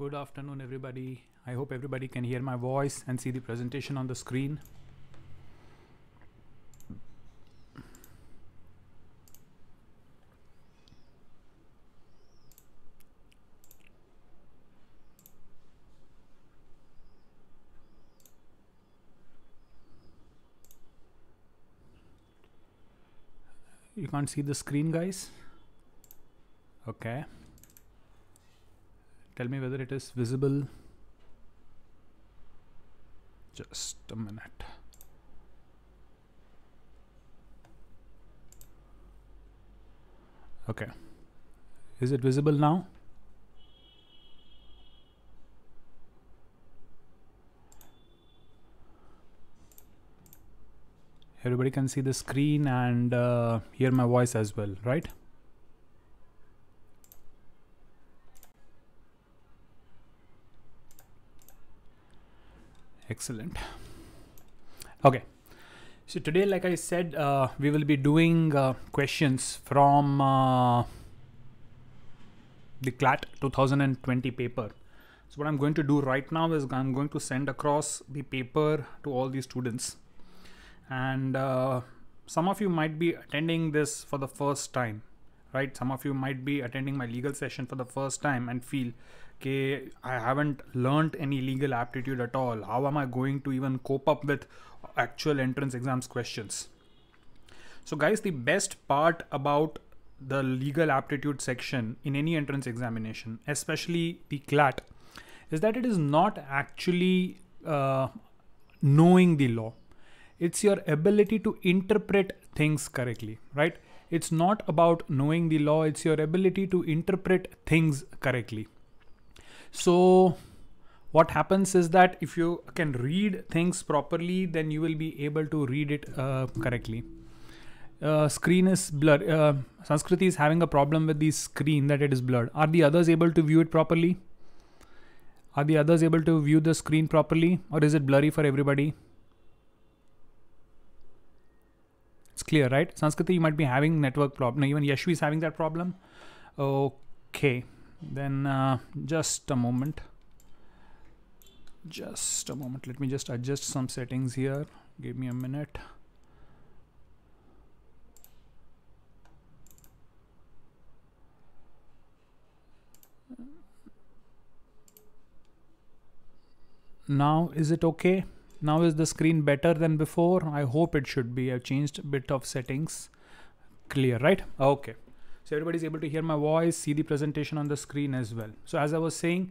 Good afternoon, everybody. I hope everybody can hear my voice and see the presentation on the screen. You can't see the screen, guys? Okay tell me whether it is visible just a minute okay is it visible now everybody can see the screen and uh, hear my voice as well right Excellent. Okay. So today, like I said, uh, we will be doing uh, questions from uh, the CLAT 2020 paper. So what I'm going to do right now is I'm going to send across the paper to all the students. And uh, some of you might be attending this for the first time, right? Some of you might be attending my legal session for the first time and feel okay, I haven't learnt any legal aptitude at all. How am I going to even cope up with actual entrance exams questions? So guys, the best part about the legal aptitude section in any entrance examination, especially the CLAT, is that it is not actually uh, knowing the law. It's your ability to interpret things correctly, right? It's not about knowing the law, it's your ability to interpret things correctly. So what happens is that if you can read things properly, then you will be able to read it uh, correctly. Uh, screen is blurred. Uh, Sanskrit is having a problem with the screen that it is blurred. Are the others able to view it properly? Are the others able to view the screen properly or is it blurry for everybody? It's clear, right? Sanskrit, you might be having network problem. No, even Yeshvi is having that problem. Okay then uh, just a moment just a moment let me just adjust some settings here give me a minute now is it okay now is the screen better than before i hope it should be i've changed a bit of settings clear right okay so everybody's able to hear my voice, see the presentation on the screen as well. So as I was saying,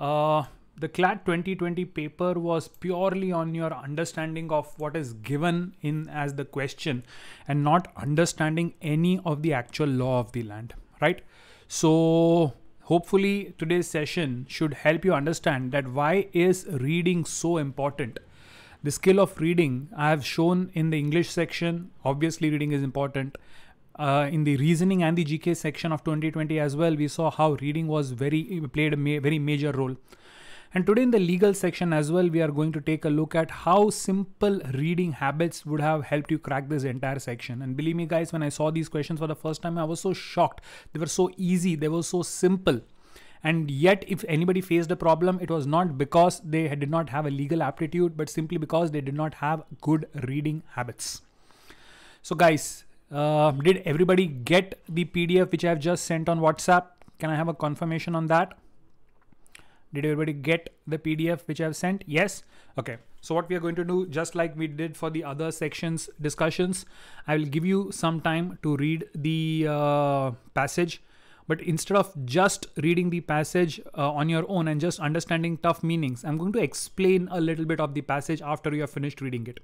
uh, the CLAT 2020 paper was purely on your understanding of what is given in as the question and not understanding any of the actual law of the land, right? So hopefully today's session should help you understand that why is reading so important? The skill of reading I have shown in the English section, obviously reading is important uh, in the reasoning and the GK section of 2020 as well, we saw how reading was very played a ma very major role. And today in the legal section as well, we are going to take a look at how simple reading habits would have helped you crack this entire section. And believe me, guys, when I saw these questions for the first time, I was so shocked. They were so easy, they were so simple and yet if anybody faced a problem it was not because they did not have a legal aptitude but simply because they did not have good reading habits so guys uh, did everybody get the PDF which I've just sent on WhatsApp? Can I have a confirmation on that? Did everybody get the PDF which I've sent? Yes. Okay. So what we are going to do, just like we did for the other sections discussions, I will give you some time to read the uh, passage. But instead of just reading the passage uh, on your own and just understanding tough meanings, I'm going to explain a little bit of the passage after you have finished reading it.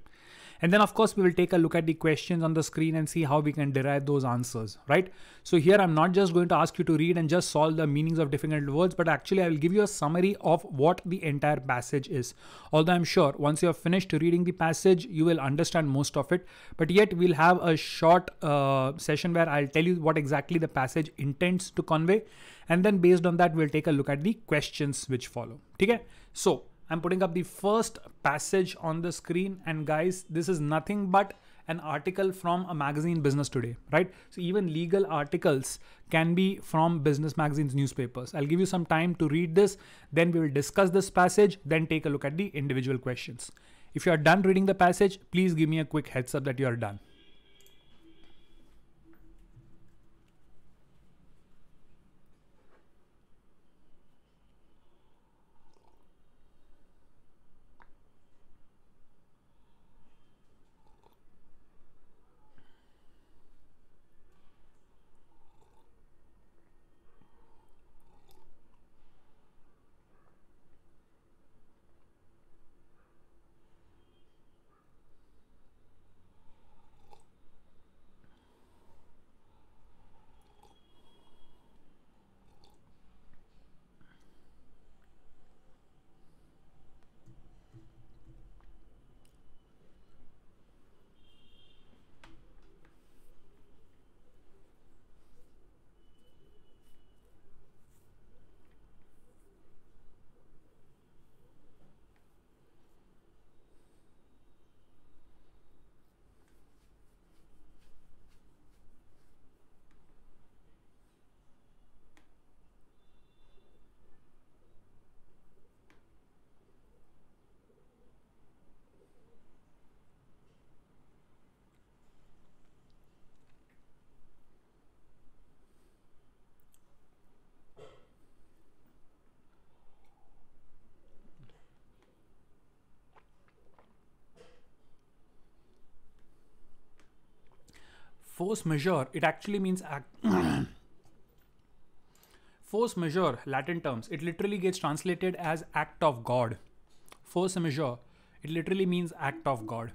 And then of course, we will take a look at the questions on the screen and see how we can derive those answers, right? So here I'm not just going to ask you to read and just solve the meanings of difficult words, but actually I will give you a summary of what the entire passage is. Although I'm sure once you have finished reading the passage, you will understand most of it, but yet we'll have a short uh, session where I'll tell you what exactly the passage intends to convey. And then based on that, we'll take a look at the questions which follow. Okay. So I'm putting up the first passage on the screen. And guys, this is nothing but an article from a magazine business today, right? So even legal articles can be from business magazines, newspapers. I'll give you some time to read this. Then we will discuss this passage, then take a look at the individual questions. If you are done reading the passage, please give me a quick heads up that you are done. force majeure, it actually means force majeure, Latin terms, it literally gets translated as act of God. Force majeure, it literally means act of God.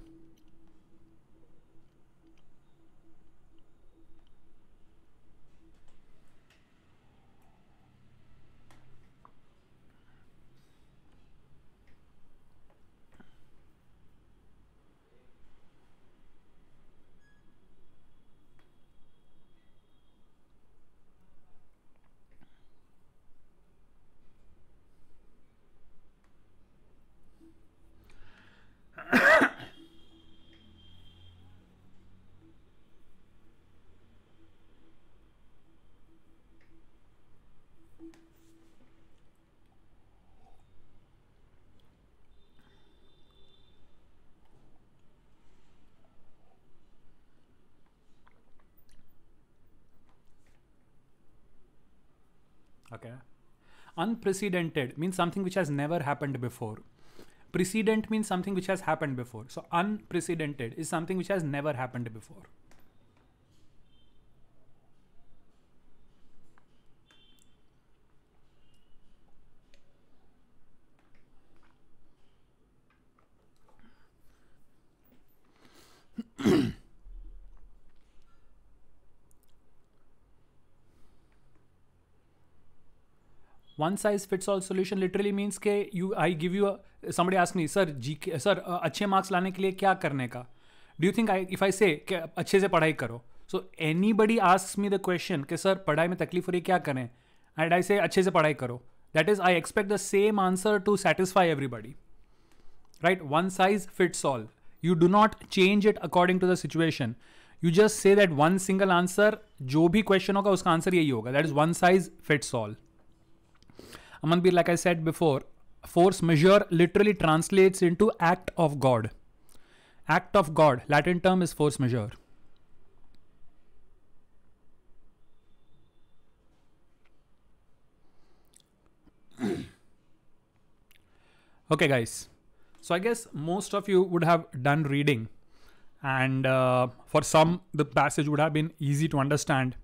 Okay. Unprecedented means something which has never happened before. Precedent means something which has happened before. So unprecedented is something which has never happened before. One size fits all solution literally means के you I give you समी ask नहीं sir ji के sir अच्छे marks लाने के लिए क्या करने का do you think I if I say अच्छे से पढ़ाई करो so anybody ask me the question कि सर पढ़ाई में तकलीफ हो रही क्या करें एंड आई से अच्छे से पढ़ाई करो that is I expect the same answer to satisfy everybody right one size fits all you do not change it according to the situation you just say that one single answer जो भी question होगा उसका answer यही होगा that is one size fits all Aman like I said before, force measure literally translates into act of God. Act of God, Latin term is force measure. okay, guys. So I guess most of you would have done reading, and uh, for some, the passage would have been easy to understand.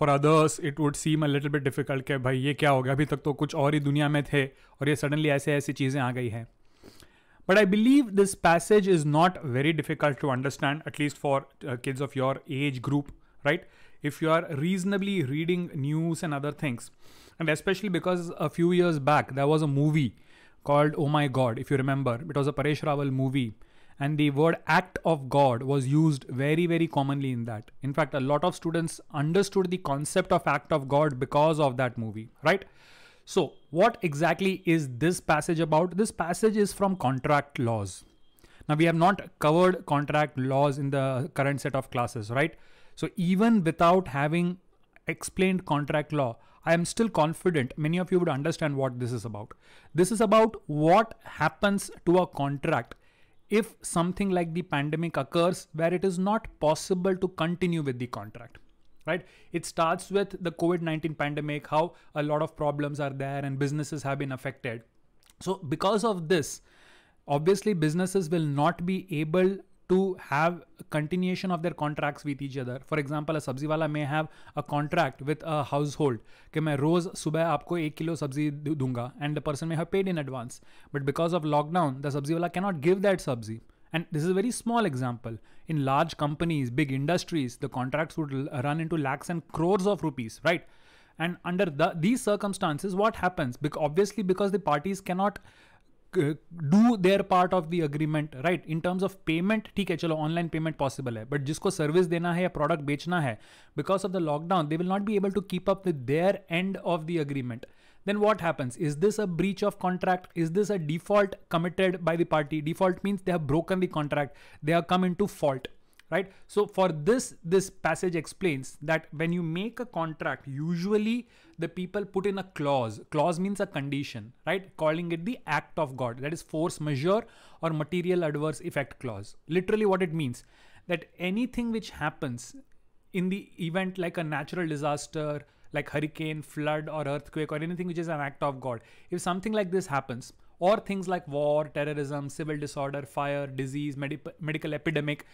For others it would seem a little bit difficult के भाई ये क्या हो गया अभी तक तो कुछ और ही दुनिया में थे और ये सडनली ऐसे ऐसी चीज़ें आ गई हैं but I believe this passage is not very difficult to understand at least for kids of your age group right if you are reasonably reading news and other things and especially because a few years back there was a movie called oh my god if you remember it was a Paresh Rawal movie and the word act of God was used very, very commonly in that. In fact, a lot of students understood the concept of act of God because of that movie, right? So, what exactly is this passage about? This passage is from contract laws. Now, we have not covered contract laws in the current set of classes, right? So, even without having explained contract law, I am still confident many of you would understand what this is about. This is about what happens to a contract if something like the pandemic occurs where it is not possible to continue with the contract right it starts with the covid-19 pandemic how a lot of problems are there and businesses have been affected so because of this obviously businesses will not be able to have continuation of their contracts with each other for example a sabzi wala may have a contract with a household कि मैं रोज सुबह आपको एक sabzi सब्जी दूंगा And the person may have paid in advance. But because of lockdown, the सब्जी cannot give that that And this is a very small example. In large companies, big industries, the contracts would run into lakhs and crores of rupees, right? And under the, these circumstances, what happens? obviously, because the parties cannot do their part of the agreement right in terms of payment ठीक है चलो online payment possible है but जिसको service देना है या product बेचना है because of the lockdown they will not be able to keep up with their end of the agreement then what happens is this a breach of contract is this a default committed by the party default means they have broken the contract they have come into fault right so for this this passage explains that when you make a contract usually the people put in a clause. Clause means a condition, right? Calling it the act of God. That is force majeure or material adverse effect clause. Literally, what it means that anything which happens in the event like a natural disaster, like hurricane, flood, or earthquake, or anything which is an act of God, if something like this happens, or things like war, terrorism, civil disorder, fire, disease, medical epidemic,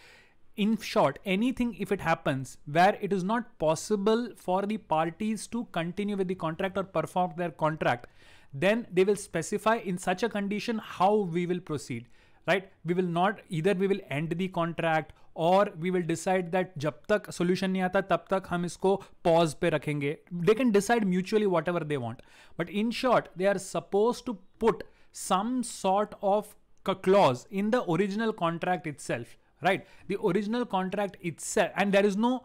in short, anything if it happens where it is not possible for the parties to continue with the contract or perform their contract, then they will specify in such a condition how we will proceed. Right? We will not either we will end the contract or we will decide that jab tak solution nahi aata, tab tak hum isko pause pe rakhenge. They can decide mutually whatever they want. But in short, they are supposed to put some sort of clause in the original contract itself right the original contract itself and there is no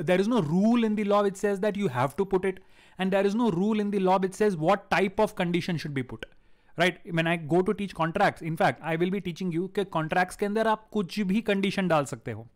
there is no rule in the law which says that you have to put it and there is no rule in the law which says what type of condition should be put right when i go to teach contracts in fact i will be teaching you that contracts can there up kuch bhi condition dal sakte ho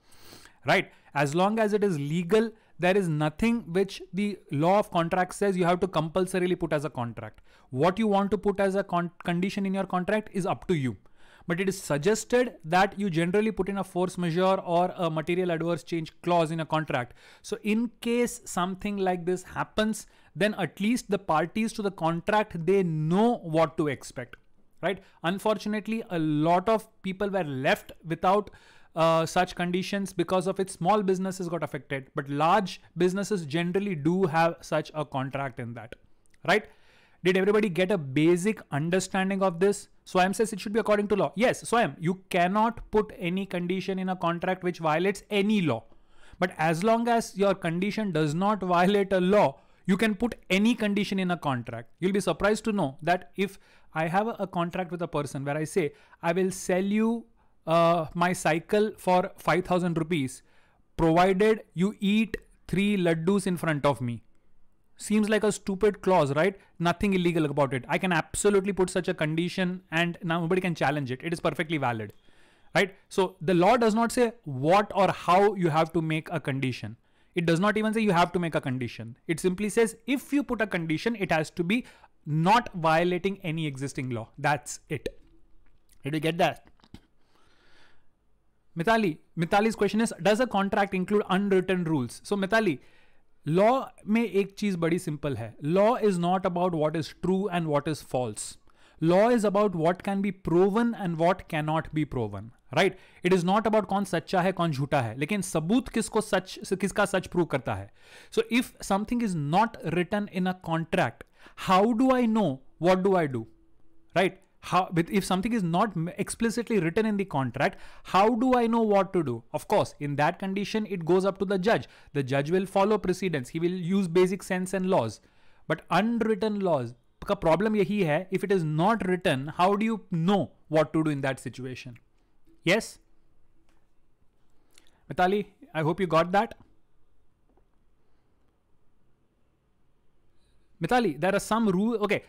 right as long as it is legal there is nothing which the law of contracts says you have to compulsorily put as a contract what you want to put as a condition in your contract is up to you but it is suggested that you generally put in a force measure or a material adverse change clause in a contract. So in case something like this happens, then at least the parties to the contract, they know what to expect, right? Unfortunately, a lot of people were left without uh, such conditions because of it small businesses got affected but large businesses generally do have such a contract in that right did everybody get a basic understanding of this? Swam says it should be according to law. Yes, Swam, you cannot put any condition in a contract which violates any law. But as long as your condition does not violate a law, you can put any condition in a contract. You'll be surprised to know that if I have a, contract with a person where I say, I will sell you uh, my cycle for 5000 rupees, provided you eat three laddus in front of me. Seems like a stupid clause, right? Nothing illegal about it. I can absolutely put such a condition and nobody can challenge it. It is perfectly valid, right? So the law does not say what or how you have to make a condition. It does not even say you have to make a condition. It simply says if you put a condition, it has to be not violating any existing law. That's it. Did you get that? Mithali, Mithali's question is Does a contract include unwritten rules? So, Mithali, law में एक चीज बड़ी simple है law is not about what is true and what is false law is about what can be proven and what cannot be proven right it is not about कौन सच्चा है कौन झूठा है लेकिन सबूत किसको सच किसका सच प्रूव करता है so if something is not written in a contract how do I know what do I do right how if something is not explicitly written in the contract how do i know what to do of course in that condition it goes up to the judge the judge will follow precedents he will use basic sense and laws but unwritten laws problem problem यही if it is not written, how do you know what to do in that situation? Yes, Mitali. I hope you got that, Mitali, there are some rules. Okay,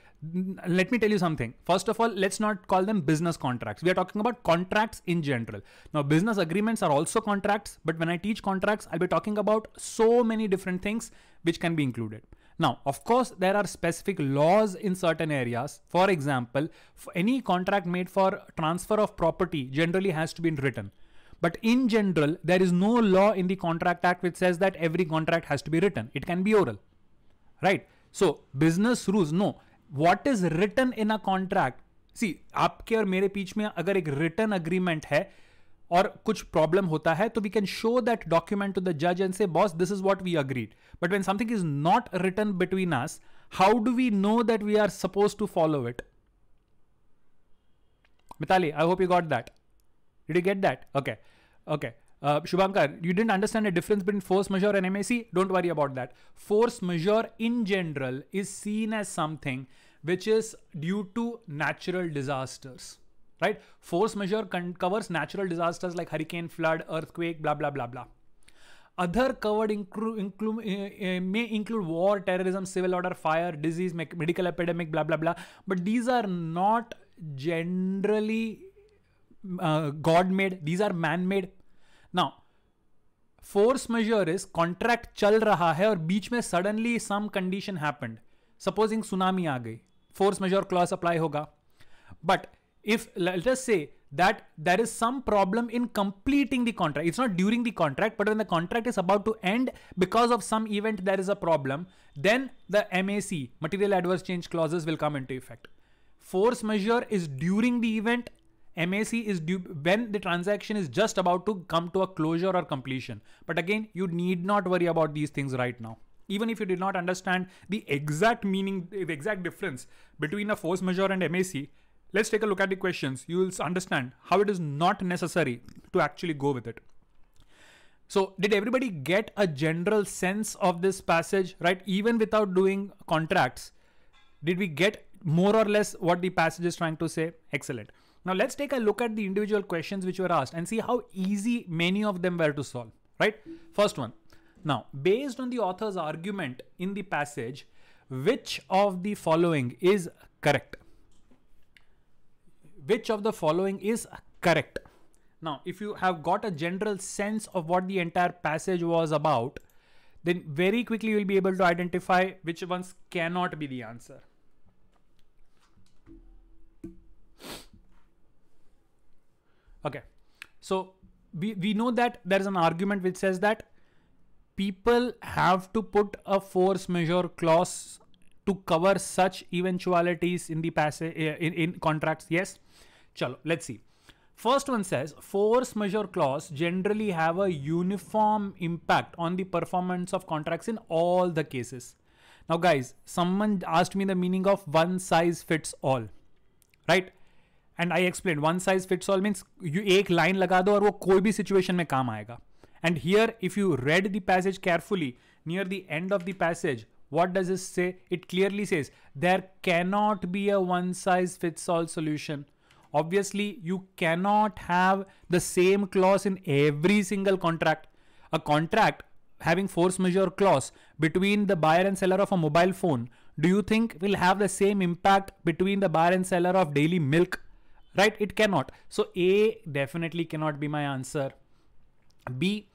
let me tell you something. First of all, let's not call them business contracts. We are talking about contracts in general. Now, business agreements are also contracts, but when I teach contracts, I'll be talking about so many different things which can be included. Now, of course, there are specific laws in certain areas. For example, any contract made for transfer of property generally has to be written. But in general, there is no law in the Contract Act which says that every contract has to be written. It can be oral, right? So business rules, no. What is written in a contract see आपके और मेरे बीच में अगर एक return agreement है और कुछ problem होता है तो we can show that document to the जज and say boss this is what we agreed but when something is not written between us how do we know that we are suppose to follow it Mithali I hope you got that did you get that okay okay Shubhankar you don't understand the difference between force majeure and M A C don't worry about that force measure in general is seen as something which is due to natural disasters. Right? Force measure covers natural disasters like hurricane, flood, earthquake, blah, blah, blah, blah. Other covered inclu- inclu- uh, uh, may include war, terrorism, civil order, fire, disease, me- medical epidemic, blah, blah, blah. But these are not generally uh, God made, these are man made. Now, force majeure is contract चल रहा है और बीच में suddenly some condition happened supposing tsunami आ गई force majeure clause apply hoga. But if let us say that there is some problem in completing the contract, it's not during the contract, but when the contract is about to end because of some event, there is a problem, then the MAC, material adverse change clauses will come into effect. Force majeure is during the event, MAC is due when the transaction is just about to come to a closure or completion. But again, you need not worry about these things right now even if you did not understand the exact meaning, the exact difference between a force measure and MAC, let's take a look at the questions. You will understand how it is not necessary to actually go with it. So did everybody get a general sense of this passage, right? Even without doing contracts, did we get more or less what the passage is trying to say? Excellent. Now let's take a look at the individual questions which were asked and see how easy many of them were to solve, right? First one, now, based on the author's argument in the passage, which of the following is correct? Which of the following is correct? Now, if you have got a general sense of what the entire passage was about, then very quickly you'll be able to identify which ones cannot be the answer. Okay, so we, we know that there is an argument which says that people have to put a force measure clause to cover such eventualities in the passage eh, in, in contracts yes chalo let's see first one says force measure clause generally have a uniform impact on the performance of contracts in all the cases now guys someone asked me the meaning of one size fits all right and i explained one size fits all means you ek line laga do aur wo koi bhi situation mein kaam aayega and here, if you read the passage carefully, near the end of the passage, what does this say? It clearly says there cannot be a one size fits all solution. Obviously, you cannot have the same clause in every single contract. A contract having force majeure clause between the buyer and seller of a mobile phone, do you think will have the same impact between the buyer and seller of daily milk? Right? It cannot. So, A definitely cannot be my answer. B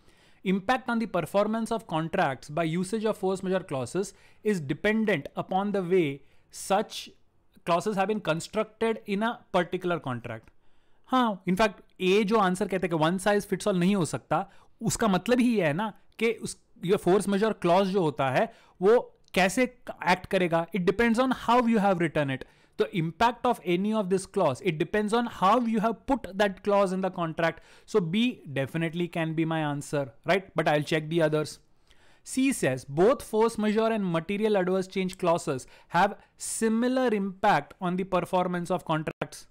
Impact on the performance of contracts by usage of force majeure clauses is dependent upon the way such clauses have been constructed in a particular contract. हाँ in fact A जो answer कहते हैं कि one size fits all नहीं हो सकता उसका मतलब ही है ना कि उस ये फोर्स मेजर क्लॉज जो होता है वो कैसे एक्ट करेगा it depends on how you have written it the impact of any of this clause it depends on how you have put that clause in the contract so b definitely can be my answer right but i'll check the others C says both force majeure and material adverse change clauses have similar impact on the performance of contracts.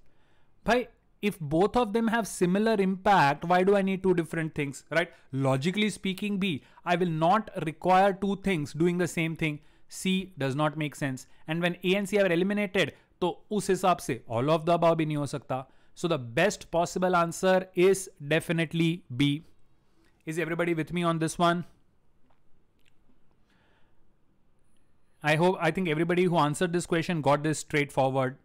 Why? if both of them have similar impact, why do I need two different things, right? Logically speaking, B, I will not require two things doing the same thing. C does not make sense. And when A and C are eliminated, तो उस हिसाब से all of the above भी नहीं हो सकता so the best possible answer is definitely B is everybody with me on this one I hope I think everybody who answer this question got this straightforward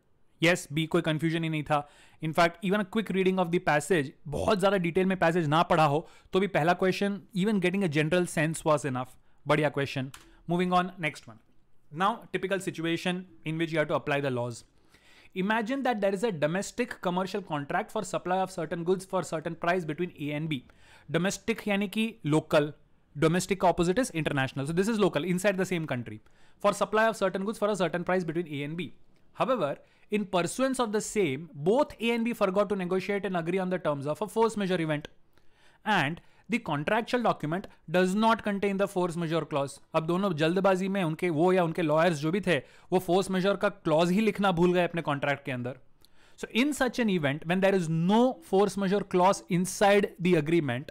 yes B कोई confusion ही नहीं था in fact even a quick reading of the passage बहुत ज़्यादा detail में passage ना पढ़ा हो तो भी पहला question even getting a general sense was enough बढ़िया question moving on next one Now, typical situation in which you have to apply the laws. Imagine that there is a domestic commercial contract for supply of certain goods for certain price between A and B. Domestic यानी local, domestic opposite is international. So this is local inside the same country for supply of certain goods for a certain price between A and B. However, in pursuance of the same, both A and B forgot to negotiate and agree on the terms of a force majeure event. And the contractual document does not contain the force majeure clause अब दोनों जल्दबाजी में उनके वो या उनके lawyers जो भी थे वो फोर्स मेजर का क्लॉज ही लिखना भूल गए अपने कॉन्ट्रैक्ट के अंदर so in such an event when there is no force majeure clause inside the agreement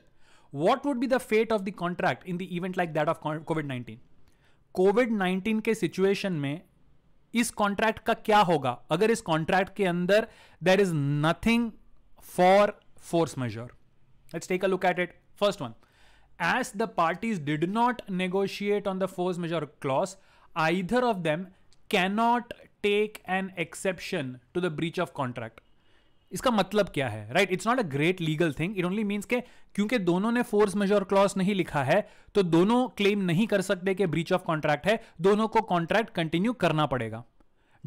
what would be the fate of the contract in the event like that of COVID nineteen COVID nineteen के situation में इस contract का क्या होगा अगर इस contract के अंदर there is nothing for force majeure let's take a look at it First one, as the parties did not negotiate on the force majeure clause, either of them cannot take an exception to the breach of contract. इसका मतलब क्या है right it's not a great legal thing it only means के क्योंकि दोनों ने force majeure clause नहीं लिखा है तो दोनों क्लेम नहीं कर सकते कि ब्रीच ऑफ कॉन्ट्रैक्ट है दोनों को कॉन्ट्रैक्ट कंटिन्यू करना पड़ेगा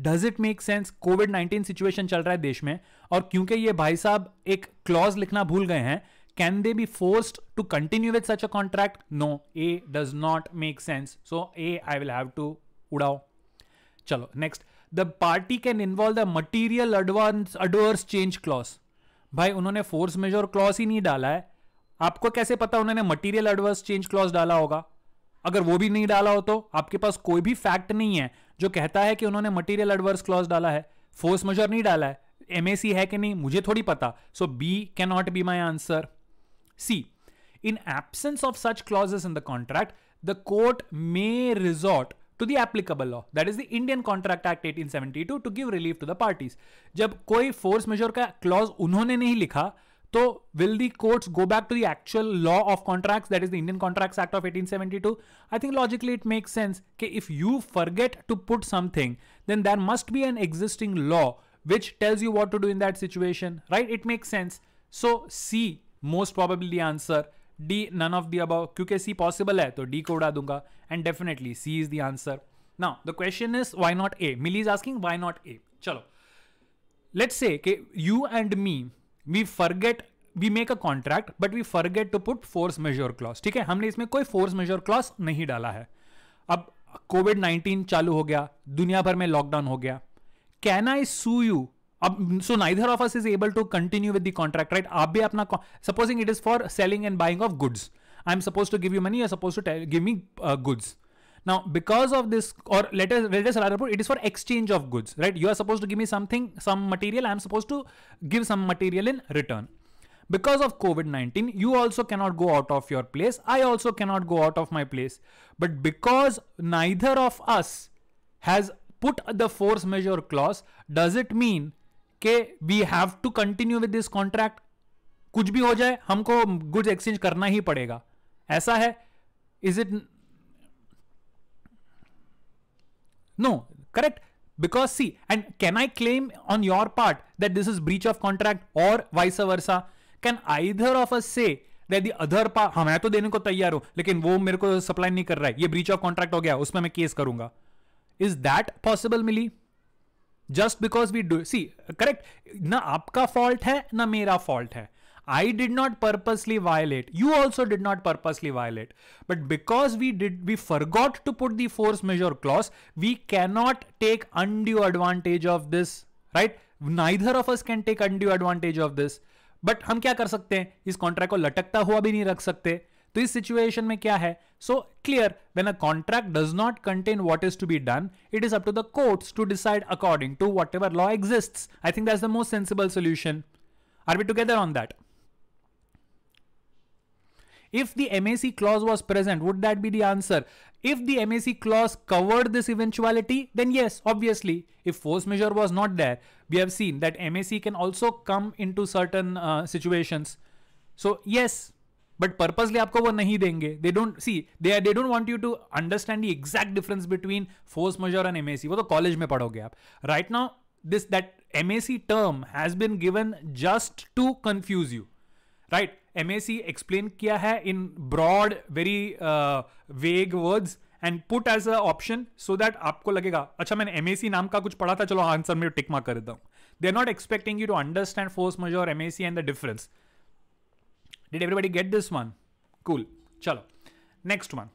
does it make sense COVID 19 situation चल रहा है देश में और क्योंकि ये भाई साहब एक क्लॉज लिखना भूल गए हैं Can they be forced to continue with such a contract? No, A does not make sense. So A, I will have to udao. Chalo, next. The party can involve the material advance adverse change clause. भाई उन्होंने force majeure clause ही नहीं डाला है आपको कैसे पता उन्होंने material adverse change clause डाला होगा अगर वो भी नहीं डाला हो तो आपके पास कोई भी फैक्ट नहीं है जो कहता है कि उन्होंने मटेरियल एडवर्स क्लॉज डाला है फोर्स मेजर नहीं डाला है एमएसी है कि नहीं मुझे थोड़ी पता so B can not be my answer C. In absence of such clauses in the contract, the court may resort to the applicable law that is the Indian Contract Act 1872 to give relief to the parties. जब कोई force measure का clause उन्होंने नहीं लिखा तो will the courts go back to the actual law of contracts that is the Indian Contracts Act of 1872? I think logically it makes sense कि if you forget to put something then there must be an existing law which tells you what to do in that situation, right? It makes sense. So C most probably answer D none of the above क्योंकि C possible है तो D को उड़ा दूंगा and definitely C is the answer now the question is why not A Mili is asking why not A चलो let's say कि you and me we forget we make a contract but we forget to put force majeure clause ठीक है हमने इसमें कोई force majeure Claus नहीं डाला है अब कोविड नाइन्टीन चालू हो गया दुनिया भर में लॉकडाउन हो गया can I sue you So neither of us is able to continue with the contract, right? Right आप supposing it is for selling and buying of goods, I am supposed to give you money. Give you supposed to give me uh, goods. now because of this or let us let us rather put it is for exchange of goods right you are supposed to give me something some material i am supposed to give some material in return because of covid-19 you also cannot go out of your place i also cannot go out of my place but because neither of us has put the force measure clause does it mean कि we have to continue with this contract कुछ भी हो जाए हमको goods exchange करना ही पड़ेगा ऐसा है is it no correct because C and can I claim on your part that this is breach of contract और vice versa can either of a say that the other हाँ मैं तो देने को तैयार हूं लेकिन वो मेरे को सप्लाई नहीं कर रहा है ये ब्रीच ऑफ कॉन्ट्रैक्ट हो गया उसमें मैं केस करूंगा is that possible Mili just because we do C correct ना आपका फॉल्ट है ना मेरा फॉल्ट है I did not purposely violate you also did not purposely violate but because we did we forgot to put the force majeure clause we cannot take undue advantage of this right neither of us can take undue advantage of this but हम क्या कर सकते हैं इस contract को लटकता हुआ भी नहीं रख सकते This situation, सिचुएशन में क्या है so when a contract does not contain what is to be done, it is up to the courts to decide according to whatever law exists. I think that's the most sensible solution. Are we together on that? If the MAC clause was present, would that be the answer? If the MAC clause covered this eventuality, then yes, obviously. If force measure was not there, we have seen that MAC can also come into certain uh, situations. So, yes, but purposely आपको वो नहीं देंगे they don't see they they don't want you to understand the exact difference between force majeure and MAC वो तो college में पढ़ोगे आप right now this that MAC term has been given just to confuse you right MAC explain किया है in broad very vague words and put as a option so that आपको लगेगा अच्छा मैंने एमएसी नाम का कुछ पढ़ा था चलो आंसर में टिकमा कर देता हूं they are not expecting you to understand force majeure MAC and the difference Did everybody get this one? Cool. Chalo. Next one.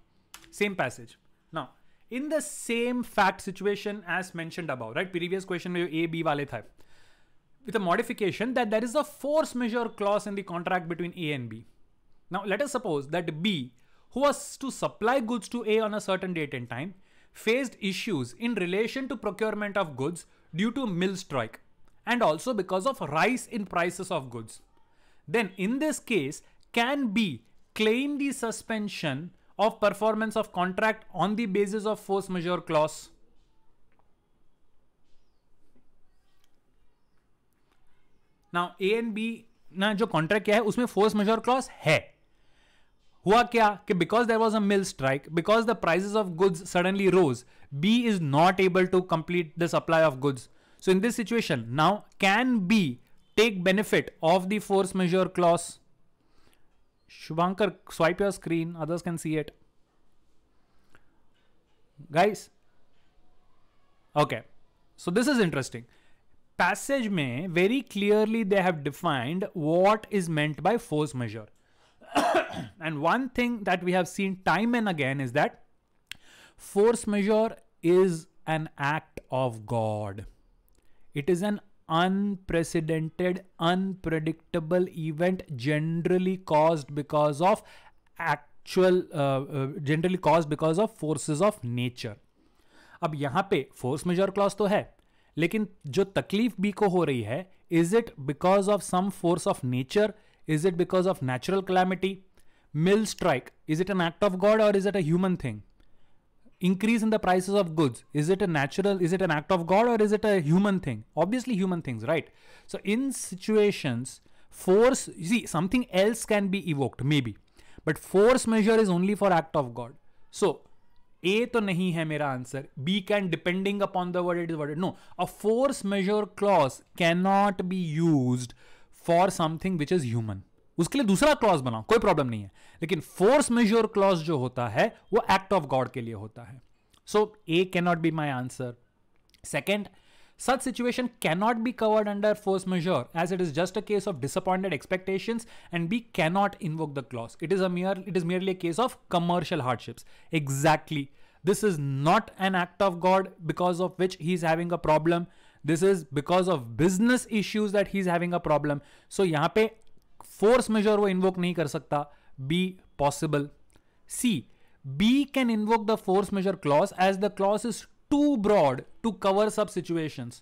Same passage. Now, in the same fact situation as mentioned above, right? Previous question A B वाले था. With a modification that there is a force measure clause in the contract between A and B. Now, let us suppose that B, who was to supply goods to A on a certain date and time, faced issues in relation to procurement of goods due to mill strike and also because of rise in prices of goods then in this case, can B claim the suspension of performance of contract on the basis of force majeure clause? Now, A and B, the contract is force majeure clause. हुआ क्या कि because there was a mill strike because the prices of goods suddenly rose B is not able to complete the supply of goods so in this situation now can B take benefit of the force measure clause. Shubhankar, swipe your screen, others can see it. Guys, okay, so this is interesting. Passage may very clearly they have defined what is meant by force measure. and one thing that we have seen time and again is that force measure is an act of God. It is an unprecedented, unpredictable event generally caused because of actual, uh, uh, generally caused because of forces of nature. अब यहाँ पे force majeure clause तो है लेकिन जो तकलीफ B को हो रही है is it because of some force of nature is it because of natural calamity mill strike is it an act of God और is it a human thing increase in the prices of goods is it a natural is it an act of god or is it a human thing obviously human things right so in situations force you see something else can be evoked maybe but force measure is only for act of god so A तो नहीं है मेरा answer B can depending upon the word it is word no a force majeure clause can not be used for something उसके लिए दूसरा clause बनाओ कोई problem नहीं है लेकिन फोर्स मेज्योर क्लॉज जो होता है वो एक्ट ऑफ गॉड के लिए होता है so A can not be my answer second such situation cannot be covered under force majeure as it is just a case of disappointed expectation and B cannot invoke the clause it is uh it is merely case of commercial hardship exactly this is not an act of God because of which he is having a problem this is because of business issues that he is having a problem so यहां पर force majeure वो invoke नहीं कर सकता B possible C B can invoke the force majeure clause as the clause is too broad to cover सब situations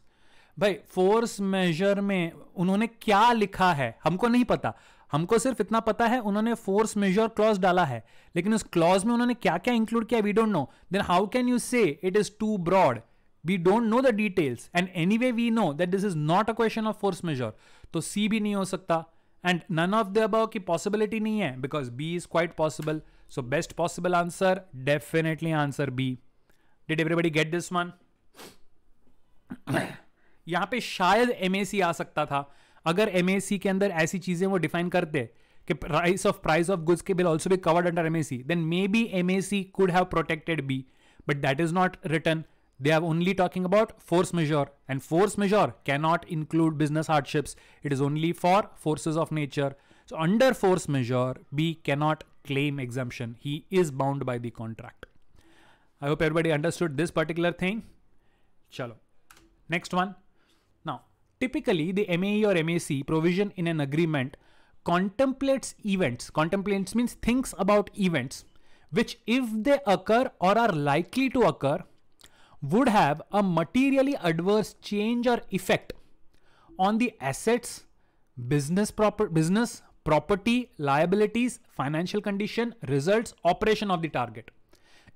भाई force majeure में उन्होंने क्या लिखा है हमको नहीं पता हमको सिर्फ इतना पता है उन्होंने फोर्स मेजर क्लॉज डाला है लेकिन उस क्लॉज में उन्होंने क्या क्या इंक्लूड किया we don't know then how can you say it is too broad we don't know the details and anyway we know that this is not a question of force majeure तो C भी नहीं हो सकता and none of the above की possibility नहीं है because B is quite possible so best possible answer definitely answer B did everybody get this one यहां पे शायद एम आ सकता था अगर एम के अंदर ऐसी चीजें वो डिफाइन करते कि price of price of goods के will also be covered under M then may be M could have protected B but that is not written They are only talking about force majeure and force majeure cannot include business hardships. It is only for forces of nature. So under force majeure, B cannot claim exemption. He is bound by the contract. I hope everybody understood this particular thing. Chalo. Next one. Now, typically the MAE or MAC provision in an agreement contemplates events. Contemplates means thinks about events which if they occur or are likely to occur would have a materially adverse change or effect on the assets, business, proper, business property, liabilities, financial condition, results, operation of the target.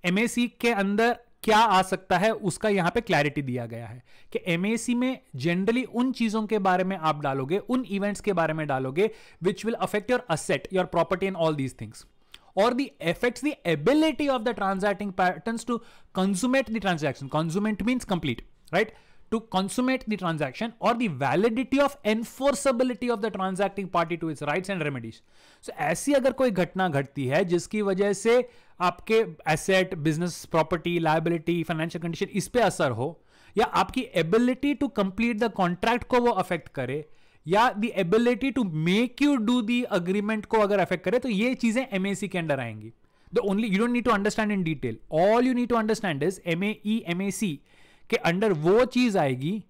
MAC के अंदर क्या आ सकता है उसका यहाँ पे clarity दिया गया है कि एम में जनरली उन चीज़ों के बारे में आप डालोगे उन इवेंट्स के बारे में डालोगे which will affect your asset your property and all these things or the affects the ability of the transacting patterns to consummate the transaction. Consummate means complete, right? To consummate the transaction or the validity of enforceability of the transacting party to its rights and remedies. So ऐसी अगर कोई घटना घटती है जिसकी वजह से आपके asset business property liability financial condition इस पे असर हो या आपकी ability to complete the contract को वो अफेक्ट करे या the ability to make you do the agreement को अगर अफेक्ट करे तो ये चीजें एम के अंडर आएंगी the only you don't need to understand in detail all you need to understand is M M A C के अंडर वो चीज आएगी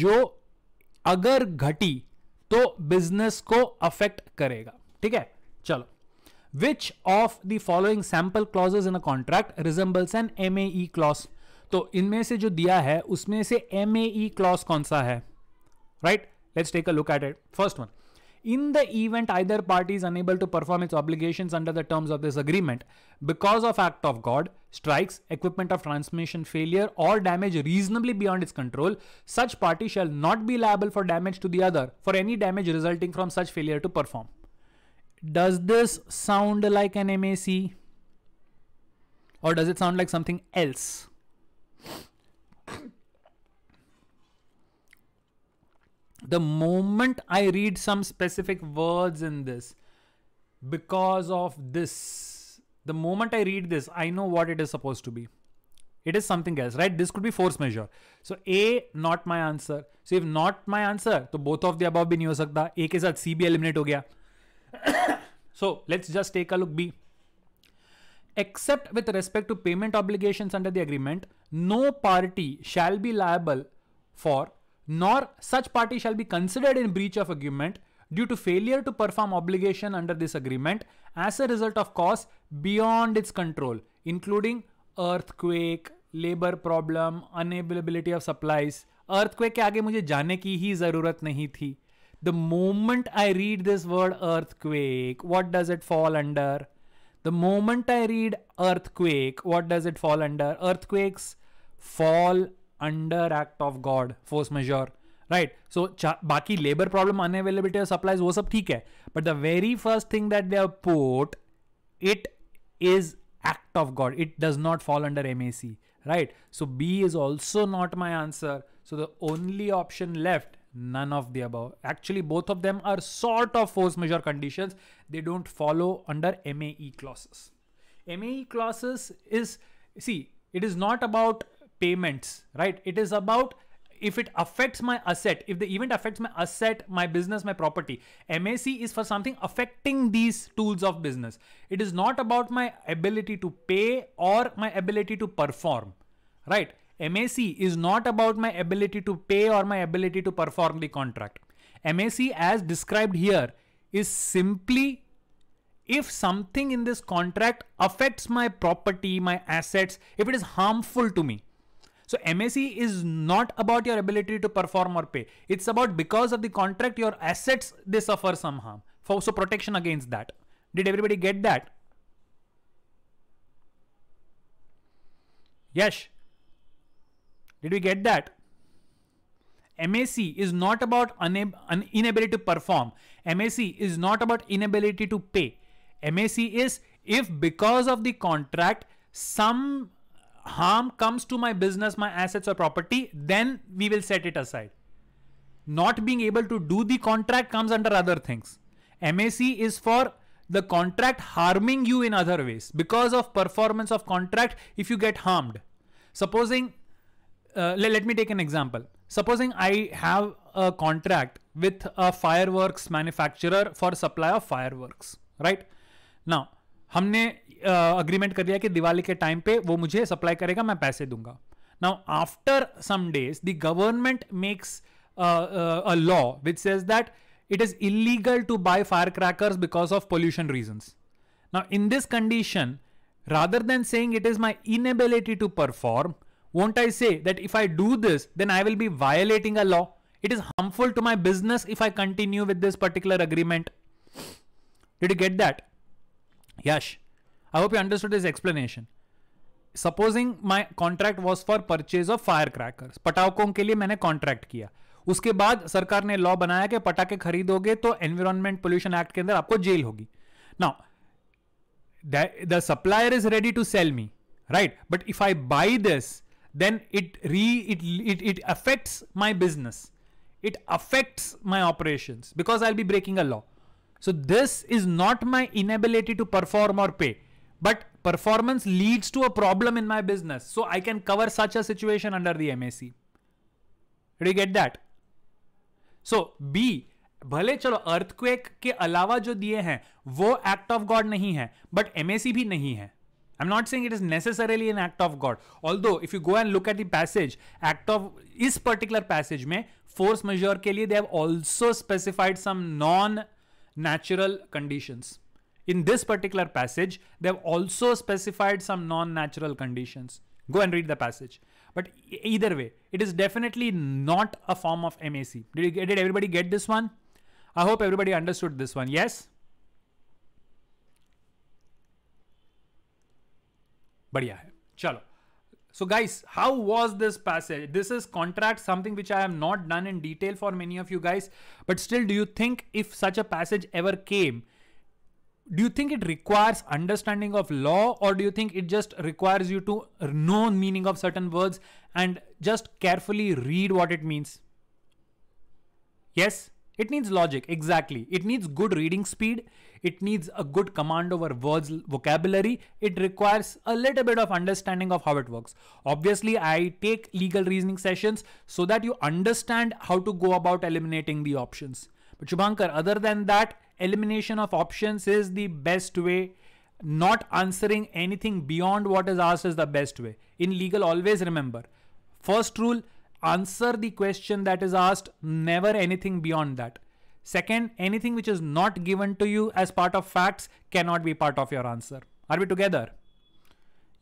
जो अगर घटी तो बिजनेस को अफेक्ट करेगा ठीक है चलो which of the following sample clauses in a contract resembles an M A clause तो इनमें से जो दिया है उसमें से एम ए क्लॉस कौन सा है right right? Let's take a look at it. First one. In the event either party is unable to perform its obligations under the terms of this agreement because of act of God, strikes, equipment of transmission failure or damage reasonably beyond its control, such party shall not be liable for damage to the other for any damage resulting from such failure to perform. Does this sound like an MAC? Or does it sound like something else? the moment I read some specific words in this, because of this, the moment I read this, I know what it is supposed to be. It is something else, right? This could be force measure. So A, not my answer. So if not my answer, so both of the above be नहीं हो सकता A के साथ C eliminate हो गया. so let's just take a look B. Except with respect to payment obligations under the agreement, no party shall be liable for nor such party shall be considered in breach of agreement due to failure to perform obligation under this agreement as a result of cause beyond its control, including earthquake, labor problem, unavailability of supplies. Earthquake आगे मुझे जाने की ही जरूरत नहीं थी The moment I read this word earthquake, what does it fall under? The moment I read earthquake, what does it fall under? Earthquakes fall under act of God force measure right? So, baki labor problem, unavailability of supplies, वो सब ठीक है But the very first thing that they have put, it is act of God. It does not fall under MAC, right? So B is also not my answer. So the only option left, none of the above. Actually, both of them are sort of force majeure conditions. They don't follow under MAE clauses. MAE clauses is, see, it is not about payments, right? It is about if it affects my asset, if the event affects my asset, my business, my property. MAC is for something affecting these tools of business. It is not about my ability to pay or my ability to perform, right? MAC is not about my ability to pay or my ability to perform the contract. MAC as described here is simply if something in this contract affects my property, my assets, if it is harmful to me. So MAC is not about your ability to perform or pay. It's about because of the contract, your assets, they suffer some harm. For, so protection against that. Did everybody get that? Yes. Did we get that? MAC is not about an inability to perform. MAC is not about inability to pay. MAC is if because of the contract, some harm comes to my business, my assets or property, then we will set it aside. Not being able to do the contract comes under other things. MAC is for the contract harming you in other ways because of performance of contract if you get harmed. Supposing, uh, let, let me take an example. Supposing I have a contract with a fireworks manufacturer for supply of fireworks, right? Now, हमने agreement कर लिया कि दिवाली के time पे वो मुझे supply करेगा मैं पैसे दूंगा now after some days the government makes a law which says that it is illegal to buy firecrackers because of pollution reasons. Now, in this condition, rather than saying it is my inability to perform, won't I say that if I do this, then I will be violating a law? It is harmful to my business if I continue with this particular agreement. Did you get that? Yes. I hope you understood his explanation. Supposing my contract was for purchase of firecrackers पटाखों के लिए मैंने contract किया उसके बाद सरकार ने law बनाया कि पटाखे खरीदोगे तो एनवायरमेंट पोल्यूशन एक्ट के अंदर आपको जेल होगी now the supplier is ready to sell me right but if I buy this then it री it it it affects my business it affects my operation because I be breaking a law so this is not my inability to perform और pay but performance leads to a problem in my business so i can cover such a under the the mac do you get that so b भले चलो earthquake के अलावा जो दिए हैं वो act of God नहीं है बट एमएसी भी नहीं है I am not saying it is necessarily an act of God although if you go and look at the passage act of इस पर्टिकुलर पैसेज में फोर्स मेजर के लिए they have also specified some non natural conditions in this particular passage, they've also specified some non-natural conditions. Go and read the passage. But either way, it is definitely not a form of MAC. Did, you, did everybody get this one? I hope everybody understood this one. Yes? बढ़िया है चलो so guys how was this passage this is contract something which i have not done in detail for many of you guys but still do you think if such a passage ever came do you think it requires understanding of law or do you think it just requires you to know meaning of certain words and just carefully read what it means yes it needs logic exactly it needs good reading speed it needs a good command over words vocabulary it requires a little bit of understanding of how it works obviously i take legal reasoning sessions so that you understand how to go about eliminating the options but Shubhankar, other than that, elimination of options is the best way. Not answering anything beyond what is asked is the best way. In legal, always remember first rule answer the question that is asked, never anything beyond that. Second, anything which is not given to you as part of facts cannot be part of your answer. Are we together?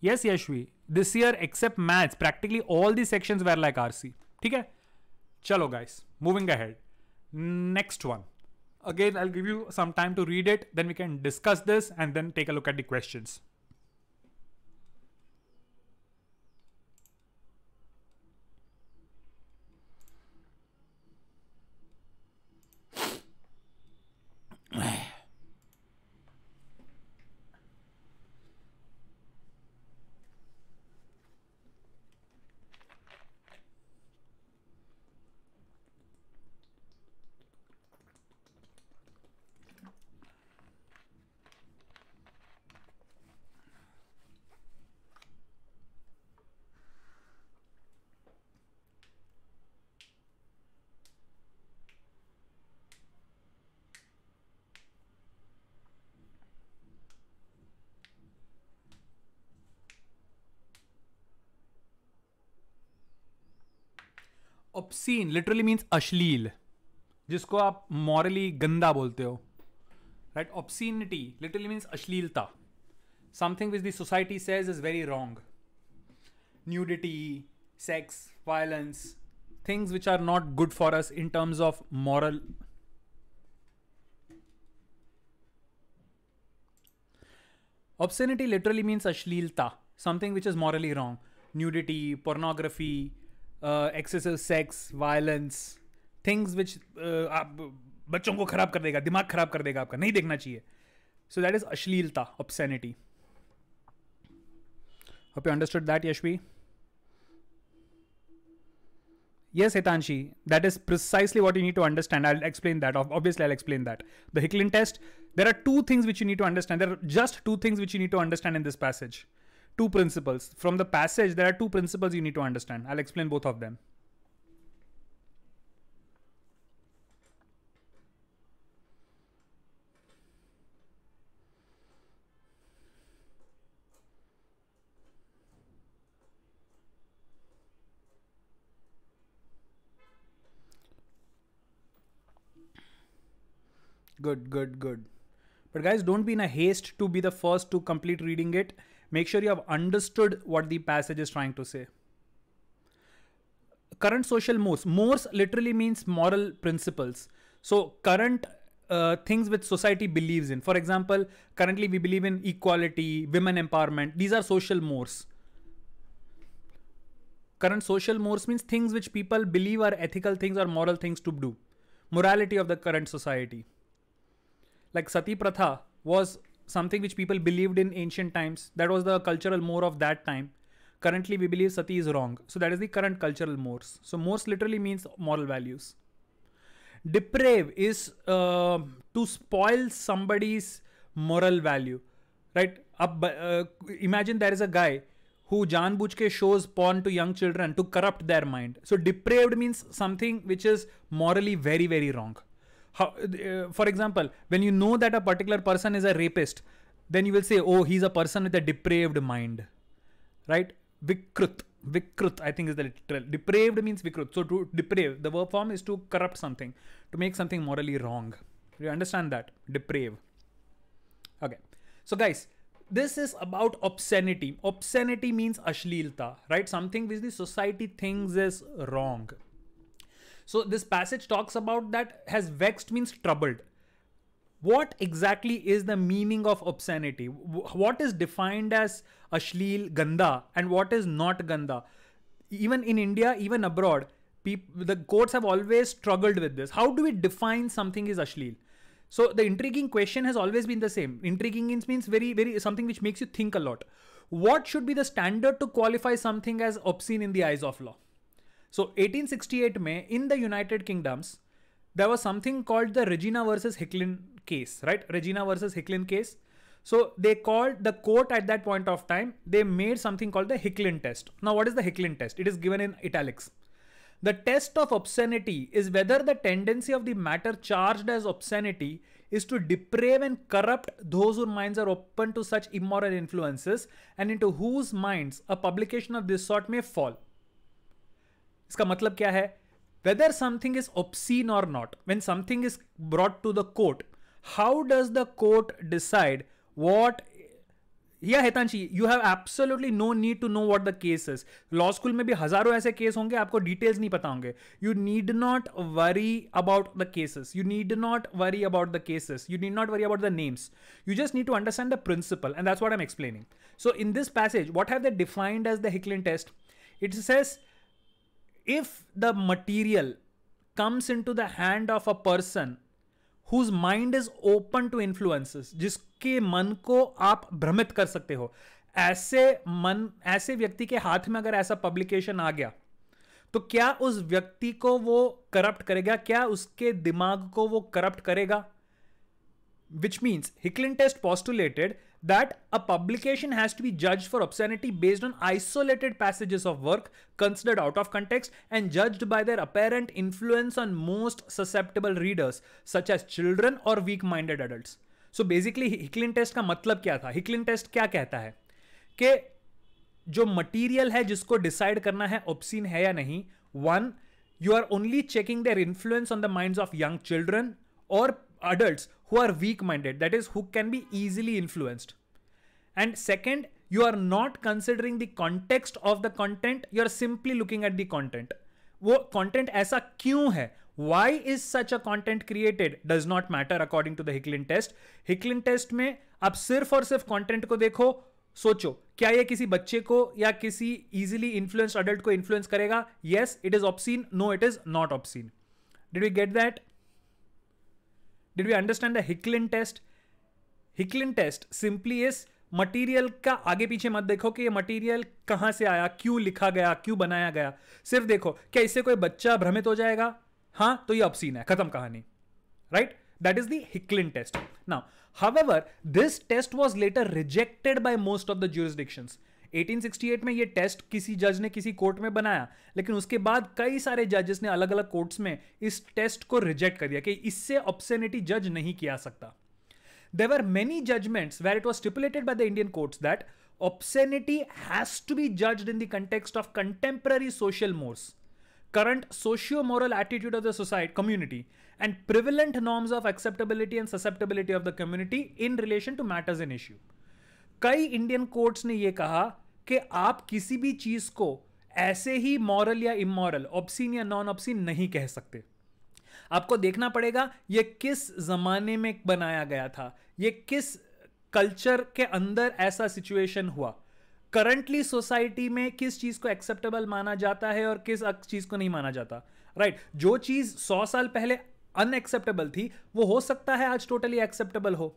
Yes, Yashvi. This year, except maths, practically all the sections were like RC. Okay. Chalo guys, moving ahead. Next one. Again, I'll give you some time to read it, then we can discuss this and then take a look at the questions. Obscene literally means अश्लील जिसको आप morally गंदा बोलते हो right obscenity literally means अश्लीलता something which the society says is very wrong nudity sex violence things which are not good for us in terms of moral Obscenity literally means अश्लीलता something which is morally wrong nudity pornography excessive sex violence things which आप बच्चों को खराब कर देगा दिमाग खराब कर देगा आपका नहीं देखना चाहिए सो दैट इज अश्लीलता obscenity hope you understood that Yashvi Yes, Hitanshi, that is precisely what you need to understand. I'll explain that. Obviously, I'll explain that. The Hicklin test, there are two things which you need to understand. There are just two things which you need to understand in this passage. two principles. From the passage, there are two principles you need to understand. I'll explain both of them. Good, good, good. But guys, don't be in a haste to be the first to complete reading it Make sure you have understood what the passage is trying to say. Current social mores. Mores literally means moral principles. So current uh, things which society believes in. For example, currently we believe in equality, women empowerment. These are social mores. Current social mores means things which people believe are ethical things or moral things to do. Morality of the current society. Like sati pratha was something which people believed in ancient times. That was the cultural more of that time. Currently, we believe sati is wrong. So that is the current cultural mores. So mores literally means moral values. Deprave is uh, to spoil somebody's moral value, right? Up, uh, imagine there is a guy who Janbuchke shows porn to young children to corrupt their mind. So depraved means something which is morally very, very wrong. How, uh, for example, when you know that a particular person is a rapist, then you will say, oh, he's a person with a depraved mind, right? Vikrut. Vikrut, I think is the literal. Depraved means Vikrut. So to deprave, the verb form is to corrupt something, to make something morally wrong. You understand that? Deprave. Okay. So guys, this is about obscenity. Obscenity means ashlilta, right? Something which the society thinks is wrong. So this passage talks about that has vexed means troubled. What exactly is the meaning of obscenity? What is defined as ashleel ganda and what is not ganda? Even in India, even abroad, people, the courts have always struggled with this. How do we define something is ashleel? So the intriguing question has always been the same. Intriguing means very, very something which makes you think a lot. What should be the standard to qualify something as obscene in the eyes of law? So 1868 May in the United Kingdoms there was something called the Regina versus Hicklin case, right? Regina versus Hicklin case. So they called the court at that point of time, they made something called the Hicklin test. Now, what is the Hicklin test? It is given in italics. The test of obscenity is whether the tendency of the matter charged as obscenity is to deprave and corrupt those whose minds are open to such immoral influences and into whose minds a publication of this sort may fall. इसका मतलब क्या है whether something is obscene or not when something is brought to the court how does the court decide what या Hetanshi you have absolutely no need to know what the case is law school में भी हजारों ऐसे case होंगे आपको details नहीं पता होंगे you need not worry about the cases you need not worry about the cases you need not worry about the names you just need to understand the principle and that's what I am explaining so in this passage what have the defined as the Hicklin test it says if the material comes into the hand of a person whose mind is open to influences जिसके मन को आप भ्रमित कर सकते हो ऐसे मन ऐसे व्यक्ति के हाथ में अगर ऐसा पब्लिकेशन आ गया तो क्या उस व्यक्ति को वो करप्ट करेगा क्या उसके दिमाग को वो करप्ट करेगा which means Hicklin test postulated that a publication has to be judged for obscenity based on isolated passages of work considered out of context and judged by their apparent influence on most susceptible readers, such as children or weak minded adults. so basically hicklin test ka matlab kya tha hicklin test kya kehta hai ke जो material है जिसको decide करना है obscene है या नहीं when you are only checking their influence on the minds of young children और adults who are weak minded, that is, who can be easily influenced. And second, you are not considering the context of the content, you are simply looking at the content. वो content ऐसा क्यों है why is such a content created does not matter according to the Hicklin test Hicklin test में आप सिर्फ और सिर्फ content को देखो सोचो क्या ये किसी बच्चे को या किसी इजिली इन्फ्लुएंस्ड अडल्ट को इन्फ्लुएंस करेगा yes it is obscene no it is not obscene did we get that did we understand the Hicklin test Hicklin test simply इस मटेरियल का आगे पीछे मत देखो कि ये मटेरियल कहां से आया क्यों लिखा गया क्यों बनाया गया सिर्फ देखो क्या इससे कोई बच्चा भ्रमित हो जाएगा हां तो ये ऑप्शीन है खत्म कहानी right that is the Hicklin test now how this test was later rejected by most of the jurisdictions 1868 में ये टेस्ट किसी जज ने किसी कोर्ट में बनाया लेकिन उसके बाद कई सारे जजेस ने अलग अलग कोर्ट्स में इस टेस्ट को रिजेक्ट कर दिया कि इससे ऑप्शनिटी जज नहीं किया सकता there are many judgments where it was stipulated by the Indian courts that obscenity has to be जज in the context of contemporary social mores current socio moral attitude of the society community and prevalent norms of acceptability and susceptibility of the community in relation to matters in issue कई Indian courts ने यह कहा कि आप किसी भी चीज को ऐसे ही मॉरल या इमोरल ऑप्सीन या नॉन ऑप्सीन नहीं कह सकते आपको देखना पड़ेगा ये किस जमाने में बनाया गया था ये किस कल्चर के अंदर ऐसा सिचुएशन हुआ करंटली सोसाइटी में किस चीज को एक्सेप्टेबल माना जाता है और किस चीज को नहीं माना जाता राइट right. जो चीज सौ साल पहले अनएक्सेप्टेबल थी वो हो सकता है आज टोटली एक्सेप्टेबल हो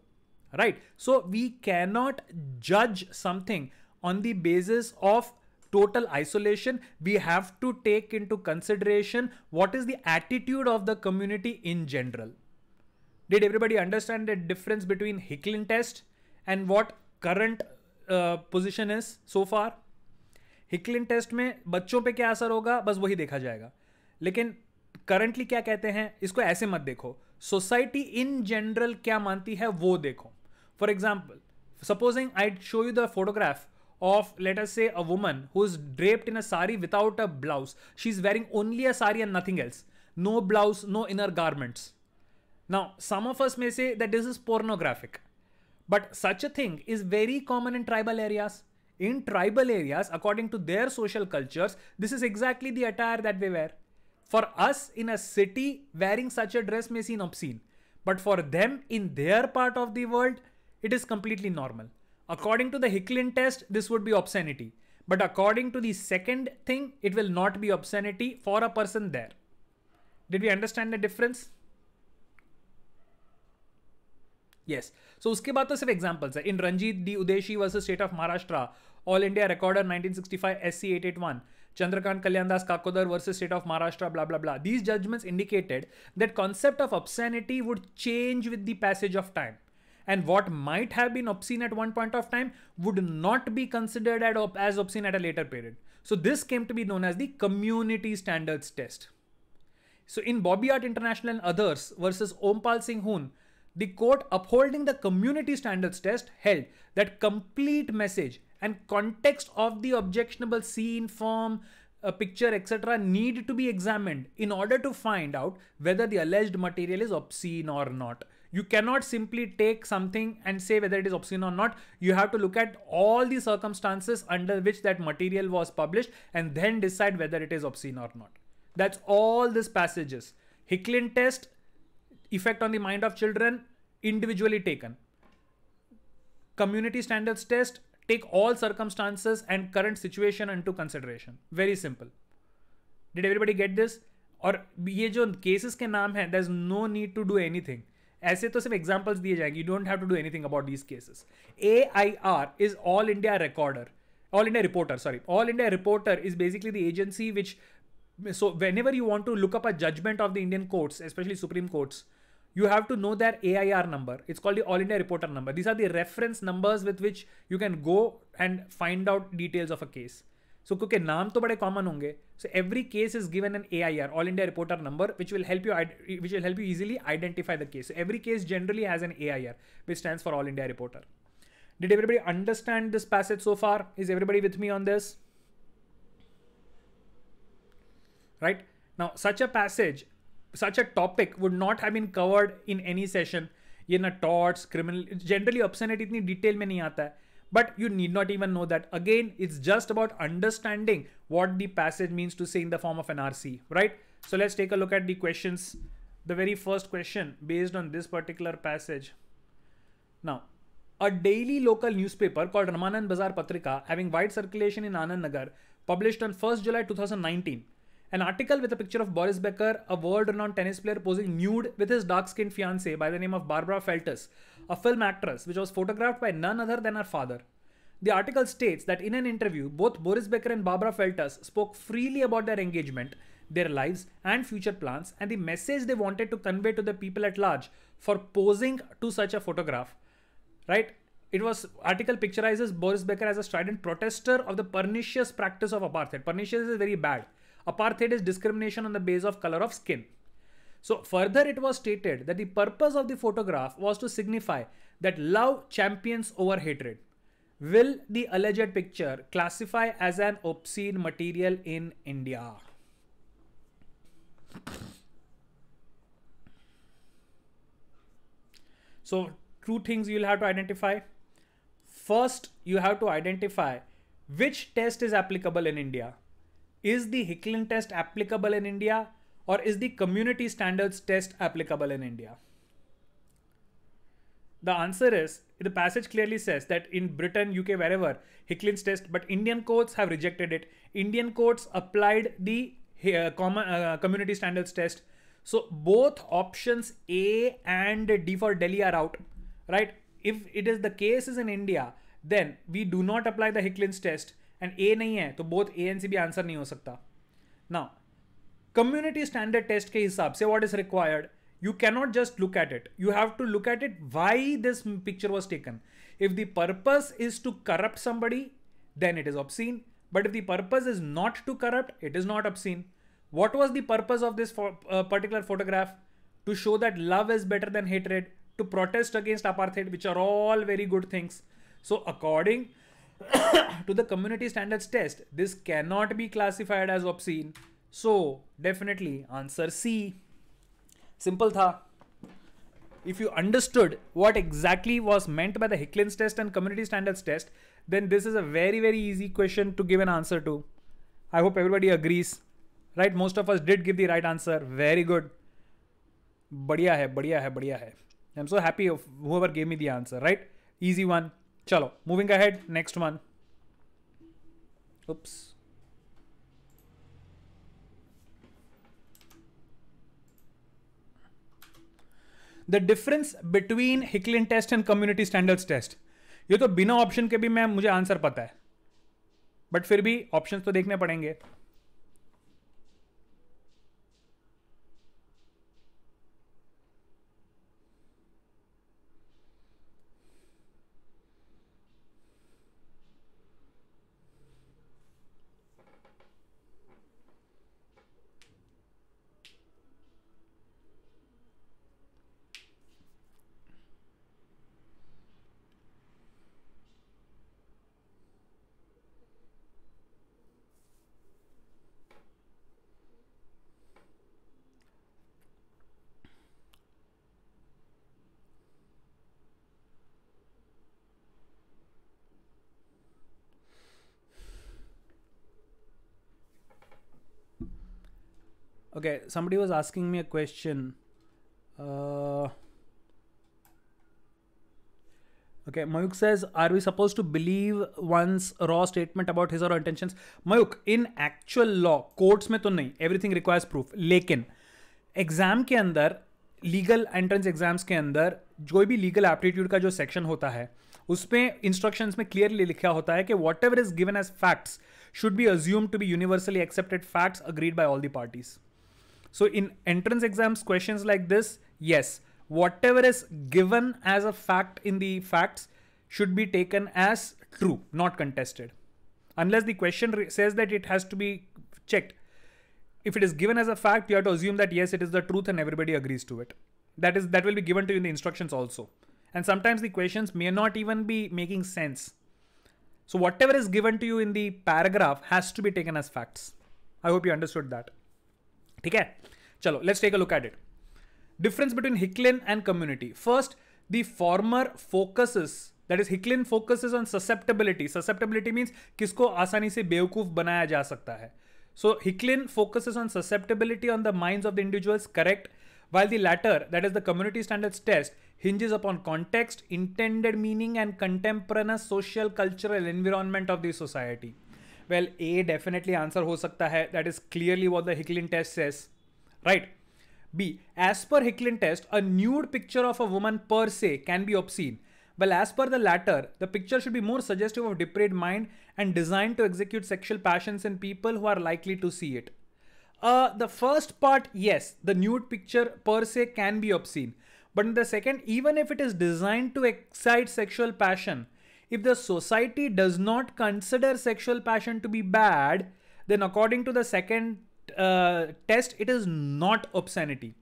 right so we can not जज something on the basis of total isolation, we have to take into consideration what is the attitude of the community in general. Did everybody understand the difference between Hicklin test and what current uh, position is so far? Hicklin test में बच्चों पे क्या असर होगा बस वही देखा जाएगा लेकिन करंटली क्या कहते हैं इसको ऐसे मत देखो सोसाइटी इन जनरल क्या मानती है वो देखो for example supposing I show you the photograph of let us say a woman who's draped in a sari without a blouse she's wearing only a sari and nothing else no blouse no inner garments now some of us may say that this is pornographic but such a thing is very common in tribal areas in tribal areas according to their social cultures this is exactly the attire that they wear for us in a city wearing such a dress may seem obscene but for them in their part of the world it is completely normal According to the Hicklin test, this would be obscenity. But according to the second thing, it will not be obscenity for a person there. Did we understand the difference? Yes. So, uske बाद तो सिर्फ examples है in Ranjit D Udeshi versus state of Maharashtra all India 1965 SC 881 Chandrakant Kalyandas Kakodar versus State of Maharashtra, blah blah blah these judgments indicated that concept of obscenity would change with the passage of time and what might have been obscene at one point of time would not be considered as obscene at a later period. So this came to be known as the community standards test. So in Bobby Art International and others versus Ompal Singh Hoon, the court upholding the community standards test held that complete message and context of the objectionable scene, form, a uh, picture, etc., need to be examined in order to find out whether the alleged material is obscene or not. You cannot simply take something and say whether it is obscene or not. You have to look at all the circumstances under which that material was published and then decide whether it is obscene or not. That's all this passage is. Hicklin test, effect on the mind of children, individually taken. Community standards test, take all circumstances and current situation into consideration. Very simple. Did everybody get this? Or ये जो cases के नाम हैं there is no need ऐसे तो सिर्फ examples दिए जाएंगे you don't have to do anything about these cases A I R is all India recorder all India Reporter. Sorry all India Reporter is basically the agency which so whenever you want to look up a judgment of the indian courts especially supreme courts you have to know their air number it's called the all india reporter number these are the reference numbers with which you can go and find out details of a case so so, क्योंकि नाम तो बड़े common होंगे so every case is given an A I R all India reporter number which will help you which will help you easily identify the case every case generally has an A I R which stand for all India reporter did everybody understand this passage so far is everybody with me on this right now such a passage such a topic would not have been covered in any session ये ना torts criminal generally obscene इतनी detail में नहीं आता है but you need not even know that. Again, it's just about understanding what the passage means to say in the form of an RC, right? So let's take a look at the questions. The very first question based on this particular passage. Now, a daily local newspaper called Ramanan Bazar Patrika, having wide circulation in Anand Nagar, published on 1st July 2019 an article with a picture of Boris Becker, a world renowned tennis player, posing nude with his dark skinned fiancée by the name of Barbara Feltus, a film actress, which was photographed by none other than her father. The article states that in an interview, both Boris Becker and Barbara Feltus spoke freely about their engagement, their lives, and future plans, and the message they wanted to convey to the people at large for posing to such a photograph. Right? It was article picturizes Boris Becker as a strident protester of the pernicious practice of apartheid. Pernicious is very bad. Apartheid is discrimination on the base of color of skin. So further it was stated that the purpose of the photograph was to signify that love champions over hatred. Will the alleged picture classify as an obscene material in India? So two things you'll have to identify. First, you have to identify which test is applicable in India. Is the Hicklin test applicable in India? or is the community standards test applicable in India? The answer is the passage clearly says that in Britain, UK, wherever, Hicklin's test, but Indian courts have rejected it. Indian courts applied the uh, common, uh, community standards test. So both options A and D for Delhi are out, right? If it is the case is in India, then we do not apply the Hicklin's test and A नहीं है तो both A and C भी answer नहीं हो सकता. Now community standard test ke hisab se what is required you cannot just look at it you have to look at it why this picture was taken if the purpose is to corrupt somebody then it is obscene but if the purpose is not to corrupt it is not obscene what was the purpose of this for, uh, particular photograph to show that love is better than hatred to protest against apartheid which are all very good things so according to the community standards test this cannot be classified as obscene so definitely answer C. Simple tha. If you understood what exactly was meant by the Hicklin's test and community standards test, then this is a very, very easy question to give an answer to. I hope everybody agrees. Right? Most of us did give the right answer. Very good. बढ़िया है बढ़िया है बढ़िया है I'm so happy of whoever gave me the answer, right? Easy one. Chalo, moving ahead, next one. Oops. The difference between Hicklin test and community standards test ये तो बिना option के भी मैम मुझे आंसर पता है बट फिर भी ऑप्शन तो देखने पड़ेंगे Okay, somebody was asking me a question. Uh, okay, Mayuk says, Are we supposed to believe one's raw statement about his or her intentions? Mayuk, in actual law, courts mein to nahi everything requires proof. lekin exam ke andar legal entrance exams के अंदर जो भी legal aptitude का जो section होता है उसमें instructions में क्लियरली लिखा होता है कि whatever is given as facts should be assume to be universally accepted facts agreed by all the parties So in entrance exams, questions like this, yes, whatever is given as a fact in the facts should be taken as true, not contested. Unless the question says that it has to be checked. If it is given as a fact, you have to assume that yes, it is the truth and everybody agrees to it. That is that will be given to you in the instructions also. And sometimes the questions may not even be making sense. So whatever is given to you in the paragraph has to be taken as facts. I hope you understood that. ठीक है चलो let's take a look at it difference between Hicklin and community first the former focuses that is Hicklin focuses on susceptibility susceptibility means किसको आसानी से बेवकूफ बनाया जा सकता है so Hicklin focuses on susceptibility on the minds of the individuals correct while the latter that is the community standards test hinges upon context intended meaning and contemporaneous social cultural environment of the society Well, A definitely answer ho sakta That is clearly what the Hicklin test says, right? B. As per Hicklin test, a nude picture of a woman per se can be obscene. Well, as per the latter, the picture should be more suggestive of depraved mind and designed to execute sexual passions in people who are likely to see it. Uh, the first part, yes, the nude picture per se can be obscene. But in the second, even if it is designed to excite sexual passion, if the society does not consider sexual passion to be bad, then according to the second uh, test, it is not obscenity.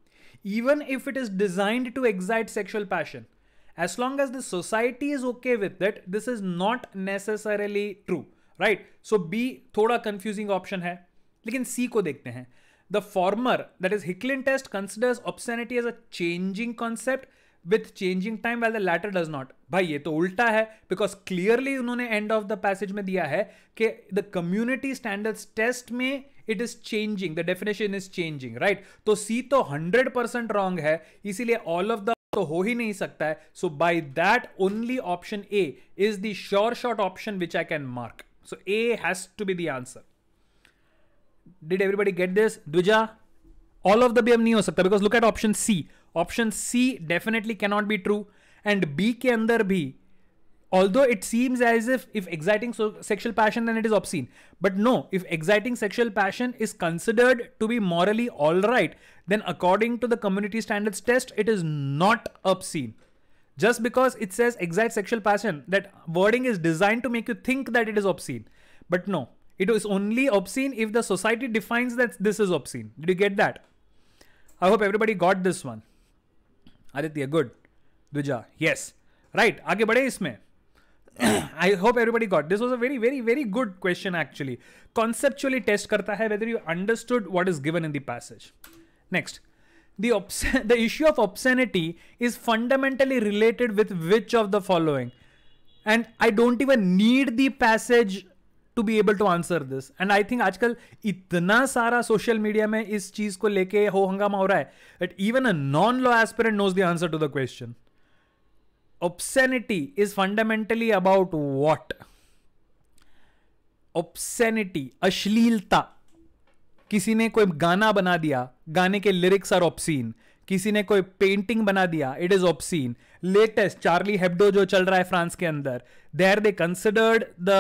Even if it is designed to excite sexual passion, as long as the society is okay with it, this is not necessarily true, right? So B thoda confusing option hai. Lekin C ko dekhte हैं. The former, that is Hicklin test, considers obscenity as a changing concept with changing time well the latter does not भाई ये तो उल्टा है because clearly उन्होंने end of the passage में दिया है कि द कम्युनिटी स्टैंडर्ड्स टेस्ट में it is changing the definition is changing right तो सी तो हंड्रेड परसेंट रॉन्ग है इसीलिए ऑल ऑफ द तो हो ही नहीं सकता है so by that only option A is the short option which I can mark so A has to be the answer did everybody get this Dwija all of the B M नहीं हो सकता because look at option C Option C definitely cannot be true, and B के अंदर भी although it seems as if if exciting so sexual passion then it is obscene but no if exciting sexual passion is considered to be morally all right then according to the community standards test it is not obscene just because it says excite sexual passion that wording is designed to make you think that it is obscene but no it is only obscene if the society defines that this is obscene did you get that i hope everybody got this one Aditya good Duja yes right आगे बढ़े इसमें I hope everybody got this was a very very very good question actually conceptually test करता है whether you understood what is given in the passage next the obs- the issue of obscenity is fundamentally related with which of the following and i don't even need the passage to be able to answer this and I think आजकल इतना सारा social media में इस चीज को लेके हो हंगामा हो रहा है but even a non law aspirant knows the answer to the question obscenity is fundamentally about what obscenity अश्लीलता किसी ने कोई गाना बना दिया गाने के लिरिक्स आर ऑप्सीन किसी ने कोई पेंटिंग बना दिया it is obscene latest Charlie Hebdo जो चल रहा है फ्रांस के अंदर there they considered the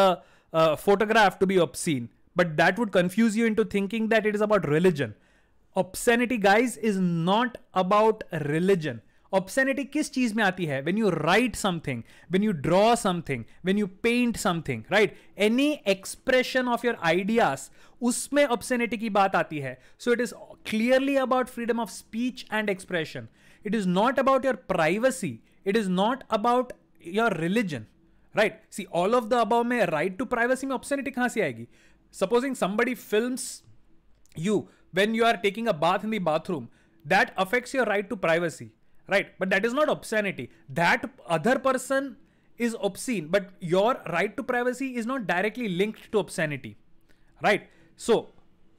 A uh, photograph to be obscene. But that would confuse you into thinking that it is about religion. Obscenity, guys, is not about religion. Obscenity kis cheez mein aati hai? When you write something, when you draw something, when you paint something, right? Any expression of your ideas, usme obscenity ki baat aati hai. So it is clearly about freedom of speech and expression. It is not about your privacy. It is not about your religion. Right see all of the above में right to privacy में obscenity कहां से आएगी supposing somebody film you when you are taking a bath in the bathroom that affects your right to privacy right but that is not obscenity that other person is obscene but your right to privacy is not directly linked to obscenity right so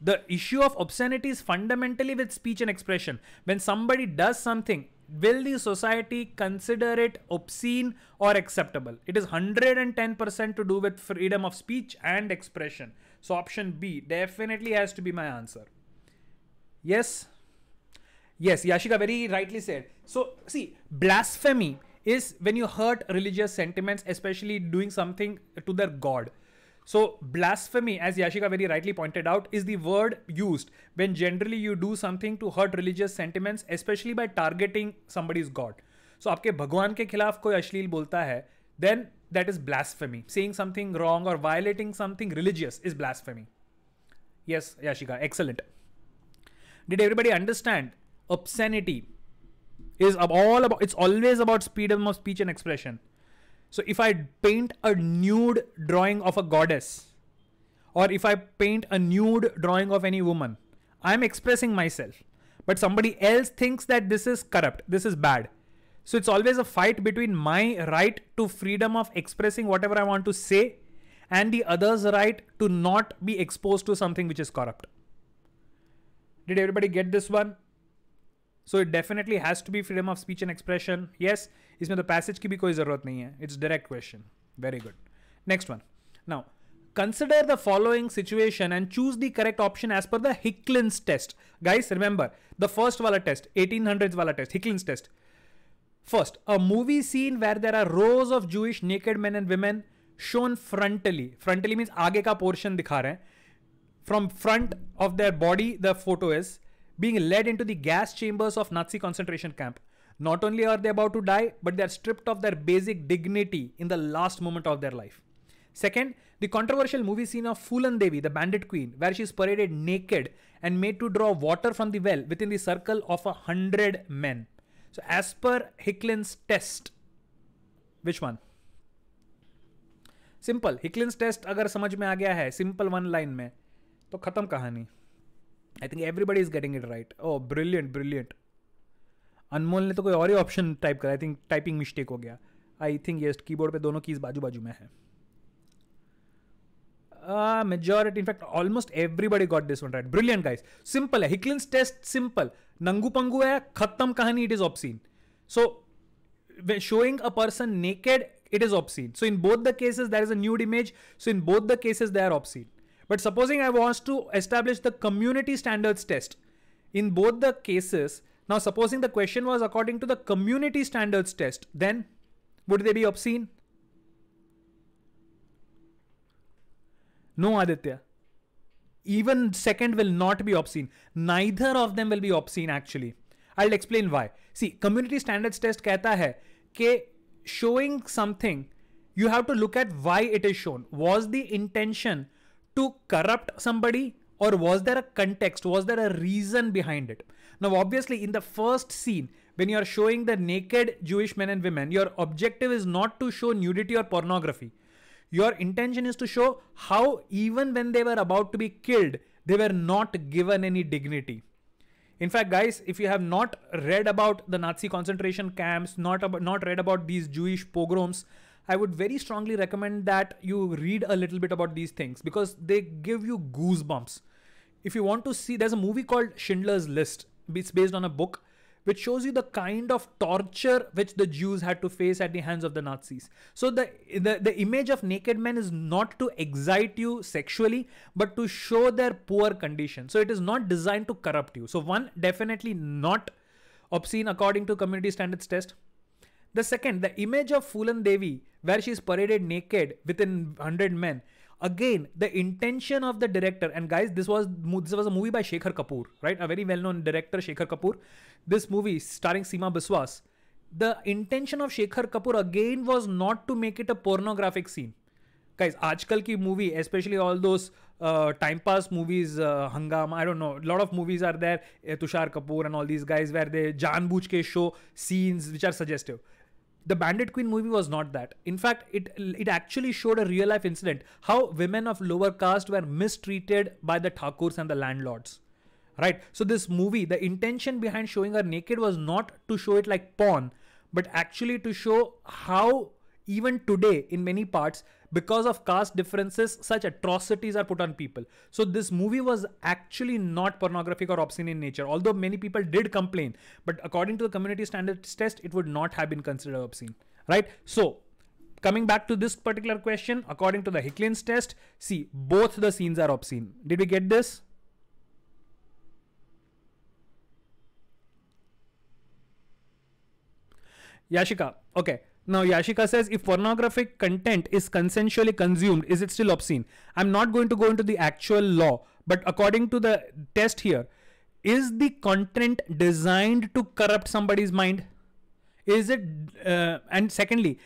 the issue of obscenity is fundamentally with speech and expression when somebody does something will the society consider it obscene or acceptable? It is 110% to do with freedom of speech and expression. So option B definitely has to be my answer. Yes. Yes, Yashika very rightly said. So see, blasphemy is when you hurt religious sentiments, especially doing something to their god. So, blasphemy, as Yashika very rightly pointed out, is the word used when generally you do something to hurt religious sentiments, especially by targeting somebody's God. So, आपके भगवान के खिलाफ कोई अश्लील बोलता है then that is blasphemy. Saying something wrong or violating something religious is blasphemy. Yes, Yashika, excellent. Did everybody understand? Obscenity is all about it's always about freedom of speech and expression. So if I paint a nude drawing of a goddess, or if I paint a nude drawing of any woman, I'm expressing myself. But somebody else thinks that this is corrupt, this is bad. So it's always a fight between my right to freedom of expressing whatever I want to say and the other's right to not be exposed to something which is corrupt. Did everybody get this one? So it definitely has to be freedom of speech and expression yes इसमें तो passage की भी कोई ज़रूरत नहीं है it's direct question very good next one now consider the following situation and choose the correct option as per the Hicklin's test. Guys, remember the first wala test, 1800s wala test, Hicklin's test. First, a movie scene where there are rows of Jewish naked men and women shown frontally. Frontally means aage ka portion dikha rahe From front of their body, the photo is being led into the gas chambers of Nazi concentration camp. Not only are they about to die, but they are stripped of their basic dignity in the last moment of their life. Second, the controversial movie scene of Fulan Devi, the bandit queen, where she is paraded naked and made to draw water from the well within the circle of a hundred men. So, as per Hicklin's test, which one? Simple test, test अगर समझ में आ गया hai, simple one line में to खत्म kahani. I think everybody is getting it right oh brilliant brilliant Anmol ने तो कोई और ही ऑप्शन टाइप करा आई थिंक टाइपिंग मिस्टेक हो गया आई थिंक की कीबोर्ड पे दोनों कीज बाजू बाजू में है majority in fact almost everybody got this one right brilliant guys simple है हिकलिन टेस्ट सिंपल नंगू पंगू है खत्म कहानी it is obscene so showing a person naked it is obscene so in both the cases there is a nude image so in both the cases they are obscene But supposing I want to establish the community standards test in both the cases. Now, supposing the question was according to the community standards test, then would they be obscene? No, Aditya. Even second will not be obscene. Neither of them will be obscene actually. I'll explain why. See, community standards test कहता है showing something, you have to look at why it is shown. Was the intention to corrupt somebody or was there a context was there a reason behind it now obviously in the first scene when you are showing the naked jewish men and women your objective is not to show nudity or pornography your intention is to show how even when they were about to be killed they were not given any dignity in fact guys if you have not read about the nazi concentration camps not about not read about these jewish pogroms I would very strongly recommend that you read a little bit about these things because they give you goosebumps. If you want to see, there's a movie called Schindler's List. It's based on a book which shows you the kind of torture which the Jews had to face at the hands of the Nazis. So the, the, the image of naked men is not to excite you sexually, but to show their poor condition. So it is not designed to corrupt you. So one, definitely not obscene according to community standards test. The second, the image of Fulan Devi, where she is paraded naked within 100 men. Again, the intention of the director, and guys, this was this was a movie by Shekhar Kapoor, right? A very well-known director, Shekhar Kapoor. This movie starring Seema Biswas. The intention of Shekhar Kapoor again was not to make it a pornographic scene. Guys, आजकल ki movie, especially all those uh, time pass movies, uh, I don't know. A lot of movies are there, Tushar Kapoor and all these guys where they जानबूझ के show scenes which are suggestive the Bandit Queen movie was not that. In fact, it it actually showed a real life incident how women of lower caste were mistreated by the Thakurs and the landlords. Right? So this movie, the intention behind showing her naked was not to show it like porn, but actually to show how even today in many parts because of caste differences, such atrocities are put on people. So this movie was actually not pornographic or obscene in nature, although many people did complain. But according to the community standards test, it would not have been considered obscene, right? So coming back to this particular question, according to the Hicklin's test, see both the scenes are obscene. Did we get this? Yashika, okay. Now Yashika says if pornographic content is consensually consumed, is it still obscene? I'm not going to go into the actual law, but according to the test here, is the content designed to corrupt somebody's mind? Is it, uh, and secondly,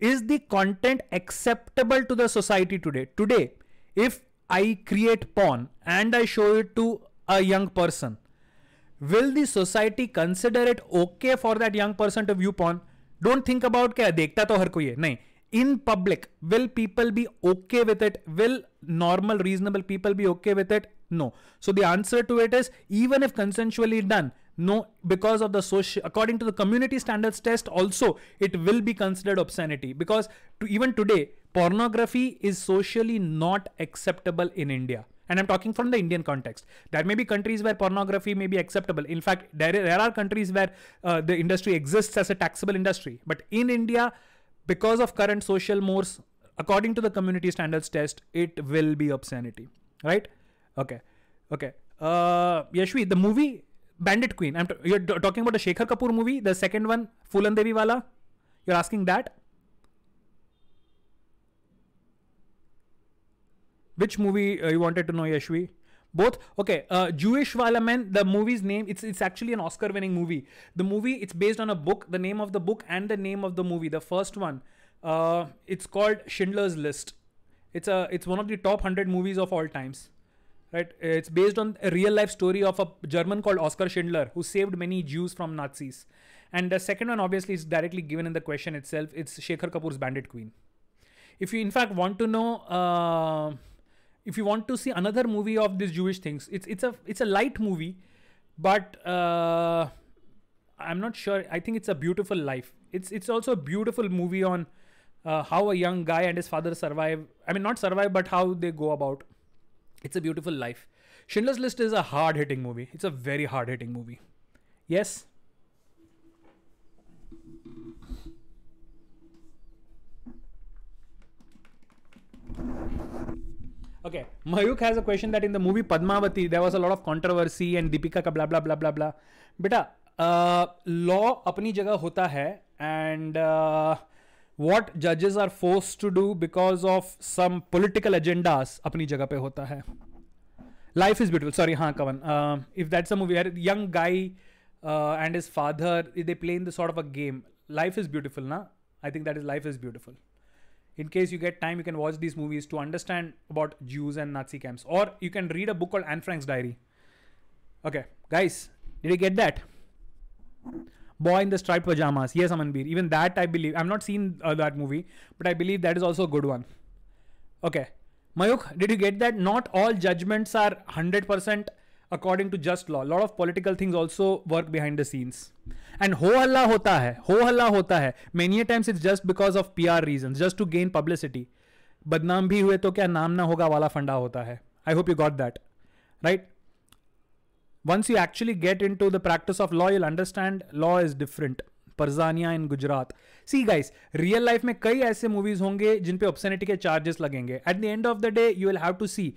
is the content acceptable to the society today? Today, if I create porn and I show it to a young person, will the society consider it okay for that young person to view porn? Don't think about क्या देखता तो हर कोई है नहीं in public will people be okay with it will normal reasonable people be okay with it no so the answer to it is even if consensually done no because of the social according to the community standard test also it will be considered obscenity because even today pornography is socially not acceptable in India And I'm talking from the Indian context. There may be countries where pornography may be acceptable. In fact, there, there are countries where uh, the industry exists as a taxable industry. But in India, because of current social mores, according to the community standards test, it will be obscenity. Right? Okay. Okay. Uh, Yashvi, the movie Bandit Queen. I'm t- you're talking about the Shekhar Kapoor movie, the second one, Fulan Devi Wala. You're asking that? Which movie uh, you wanted to know, Yashvi? Both. Okay. Uh, Jewish Wala Man, the movie's name, it's, it's actually an Oscar winning movie. The movie, it's based on a book, the name of the book and the name of the movie, the first one. Uh, it's called Schindler's List. It's, a, it's one of the top 100 movies of all times right it's based on a real life story of a german called oscar schindler who saved many jews from nazis and the second one obviously is directly given in the question itself it's shekhar kapoor's bandit queen if you in fact want to know if you want to see another movie of these Jewish things, it's it's a it's a light movie, but uh, I'm not sure. I think it's a Beautiful Life. It's it's also a beautiful movie on uh, how a young guy and his father survive. I mean, not survive, but how they go about. It's a Beautiful Life. Schindler's List is a hard hitting movie. It's a very hard hitting movie. Yes, Okay, Mayuk has a question that in the movie Padmavati there was a lot of controversy and Deepika का blah blah blah blah blah. बेटा law अपनी जगह होता है and what जजेस are force to do because of some political agendas अपनी जगह पे होता है लाइफ इज ब्यूटिफुल सॉरी हाँ come on if that's a movie young guy and is father they play in the sort of a game life is beautiful ना I think that is life is beautiful in case you get time, you can watch these movies to understand about Jews and Nazi camps, or you can read a book called Anne Frank's Diary. Okay, guys, did you get that? Boy in the striped pajamas. Yes, Amanbir. Even that I believe. I've not seen uh, that movie, but I believe that is also a good one. Okay, Mayuk, did you get that? Not all judgments are hundred percent according to just law lot of political things also work behind the scenes and हो हल्ला होता है हो हल्ला होता है many times it's just because of P R reason just to gain publicity बदनाम भी हुए तो क्या नाम ना होगा वाला फंडा होता है I hope you got that right once you actually get in to the practice of law you'll understand law is different Parzania in Gujarat see guys real life में कई ऐसे मूवीज होंगे जिन पे ऑप्शनिटी के चार्जेस लगेंगे at the end of the day you will have to see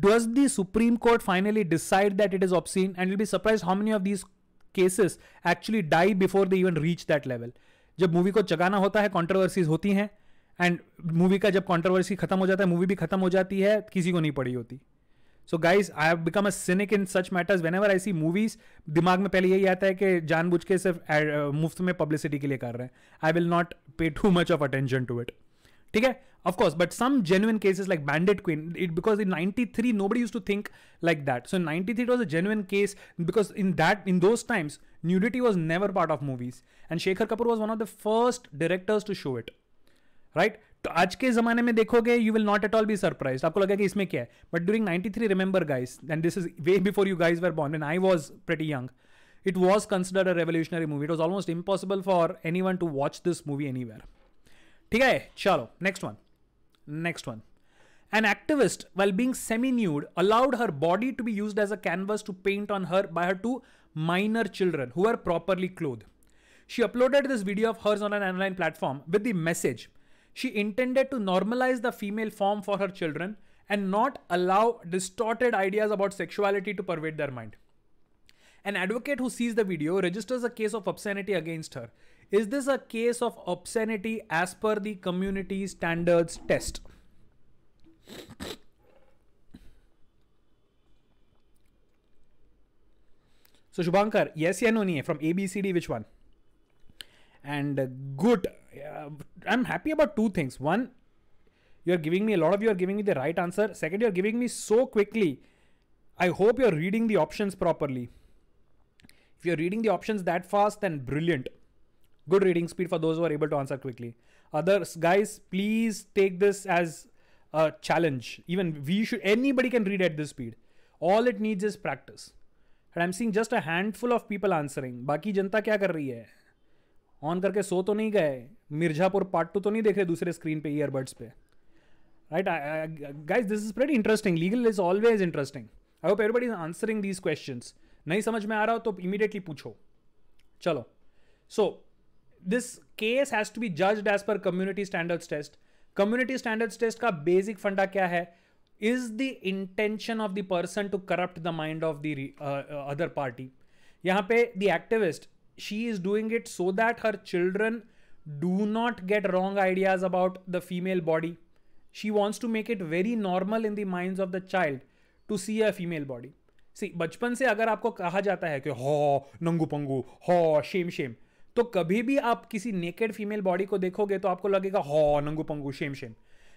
does the Supreme Court finally decide that it is obscene? And you'll be surprised how many of these cases actually die before they even reach that level जब movie को जगाना होता है controversies होती हैं and movie का जब controversy खत्म हो जाता है मूवी भी खत्म हो जाती है किसी को नहीं पड़ी होती so guys I have become a cynic in such matters whenever I see movies दिमाग में पहले यही आता है कि जानबूझ के सिर्फ uh, मुफ्त में पब्लिसिटी के लिए कर रहे हैं I will not pay too much of attention to it ठीक है of course but some genuine cases like bandit queen because in 93 nobody used to think like that so in 93 it was a genuine case because in that in those times nudity was never part of movies and shekhar kapoor was one of the first directors to show it right तो आज के ज़माने में देखोगे you will not at all be surprise आपको लगेगा कि इसमें क्या है but during 93 remember guys, and this is way before you guys were born and I was pretty young it was considered a revolutionary movie it was almost impossible for anyone to watch this movie anywhere. ठीक है चलो next one next An activist, while being semi nude, allowed her body to be used as a canvas to paint on her by her two minor children who were properly clothed. She uploaded this video of hers on an online platform with the message she intended to normalize the female form for her children and not allow distorted ideas about sexuality to pervade their mind. An advocate who sees the video registers a case of obscenity against her. Is this a case of obscenity as per the community standards test? So Shubhankar, yes, yeah, no, no, from ABCD, which one? And uh, good. Uh, I'm happy about two things. One, you're giving me a lot of you are giving me the right answer. Second, you're giving me so quickly. I hope you're reading the options properly. If you're reading the options that fast, then brilliant. Good reading speed for those are able to answer quickly others guys please take this as a challenge even we show anybody can read at this speed all it needs is practice and I am seeing just a handful of people answering बाकी जनता क्या कर रही है on करके सो तो नहीं गए मिर्जापुर पार्ट टू तो नहीं देख रहे दूसरे स्क्रीन पे ईयरबड्स पे right guys this is very interesting legal is always interesting I hope everybody is answering these question नहीं समझ में आ रहा हो तो इमीडिएटली पूछो चलो so this case has to be judged as per community standards test community standards test का basic फंडा क्या है is the intention of the person to corrupt the mind of the other party यहां पे the activist she is doing it so that her children do not get wrong ideas about the female body she wants to make it very normal in the mind of the child to see a female body see बचपन से अगर आपको कहा जाता है कि हॉ नंगू पंगू हॉ शेम शेम तो कभी भी आप किसी नेकेड फीमेल बॉडी को देखोगे तो आपको लगेगा हॉ नंगू पंगू शेम शेम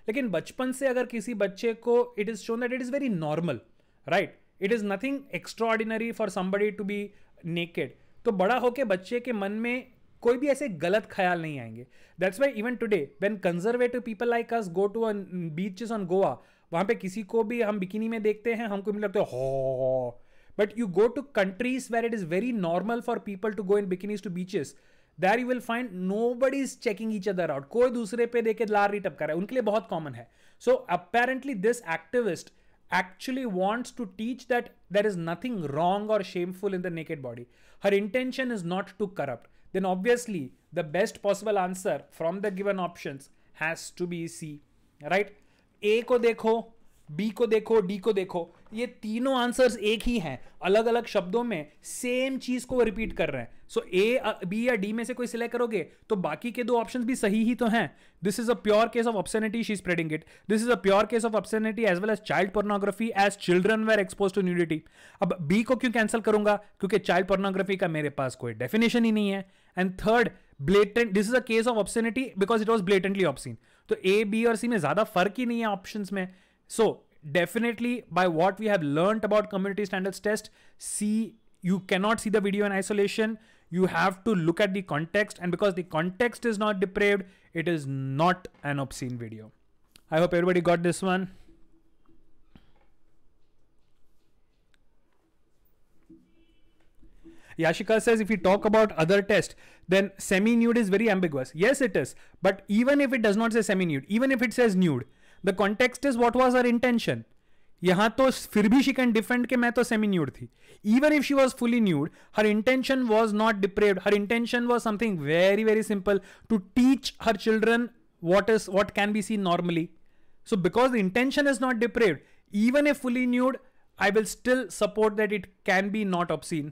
लेकिन बचपन से अगर किसी बच्चे को it is shown that it is very normal right it is nothing extraordinary for somebody to be naked तो बड़ा होके बच्चे के मन में कोई भी ऐसे गलत ख्याल नहीं आएंगे that's why even today when conservative people like us go to beaches on Goa वहां पे किसी को भी हम बिकिनी में देखते हैं हमको भी लगता है हो But you go to countries where it is very normal for people to go in bikinis to beaches. There you will find nobody is checking each other out. कोई दूसरे पे देखे लार नहीं टपका रहा है उनके लिए बहुत कॉमन है so apparently this activist actually wants to teach that there is nothing wrong or shameful in the naked body. Her intention is not to corrupt. Then, obviously, the best possible answer from the given options has to be C. Right? A को देखो B को देखो D को देखो ये तीनों answers एक ही हैं अलग अलग शब्दों में सेम चीज को रिपीट कर रहे हैं सो ए बी या डी में से कोई सिलेक्ट करोगे तो बाकी के दो ऑप्शन भी सही ही तो हैं this is a pure case of obscenity she spreading it this is a pure case of obscenity as well as child pornography as children were expose to nudity अब बी को क्यों कैंसिल करूंगा क्योंकि चाइल्ड पोर्नोग्राफी का मेरे पास कोई definition ही नहीं है and third blatant this is a case of obscenity because it was blatantly obscene तो ए बी और सी में ज्यादा फर्क ही नहीं है ऑप्शन में So definitely by what we have learned about community standards test, see you cannot see the video in isolation. You have to look at the context and because the context is not depraved, it is not an obscene video. I hope everybody got this one. Yashika says if we talk about other test, then semi nude is very ambiguous. Yes, it is. But even if it does not say semi nude, even if it says nude, the context is what was her intention यहाँ तो फिर भी she can defend के मैं तो semi nude थी even if she was fully nude her intention was not depraved her intention was something very very simple to teach her children what is what can be see normally so because the intention is not depraved even if fully nude i will still support that it can be not obscene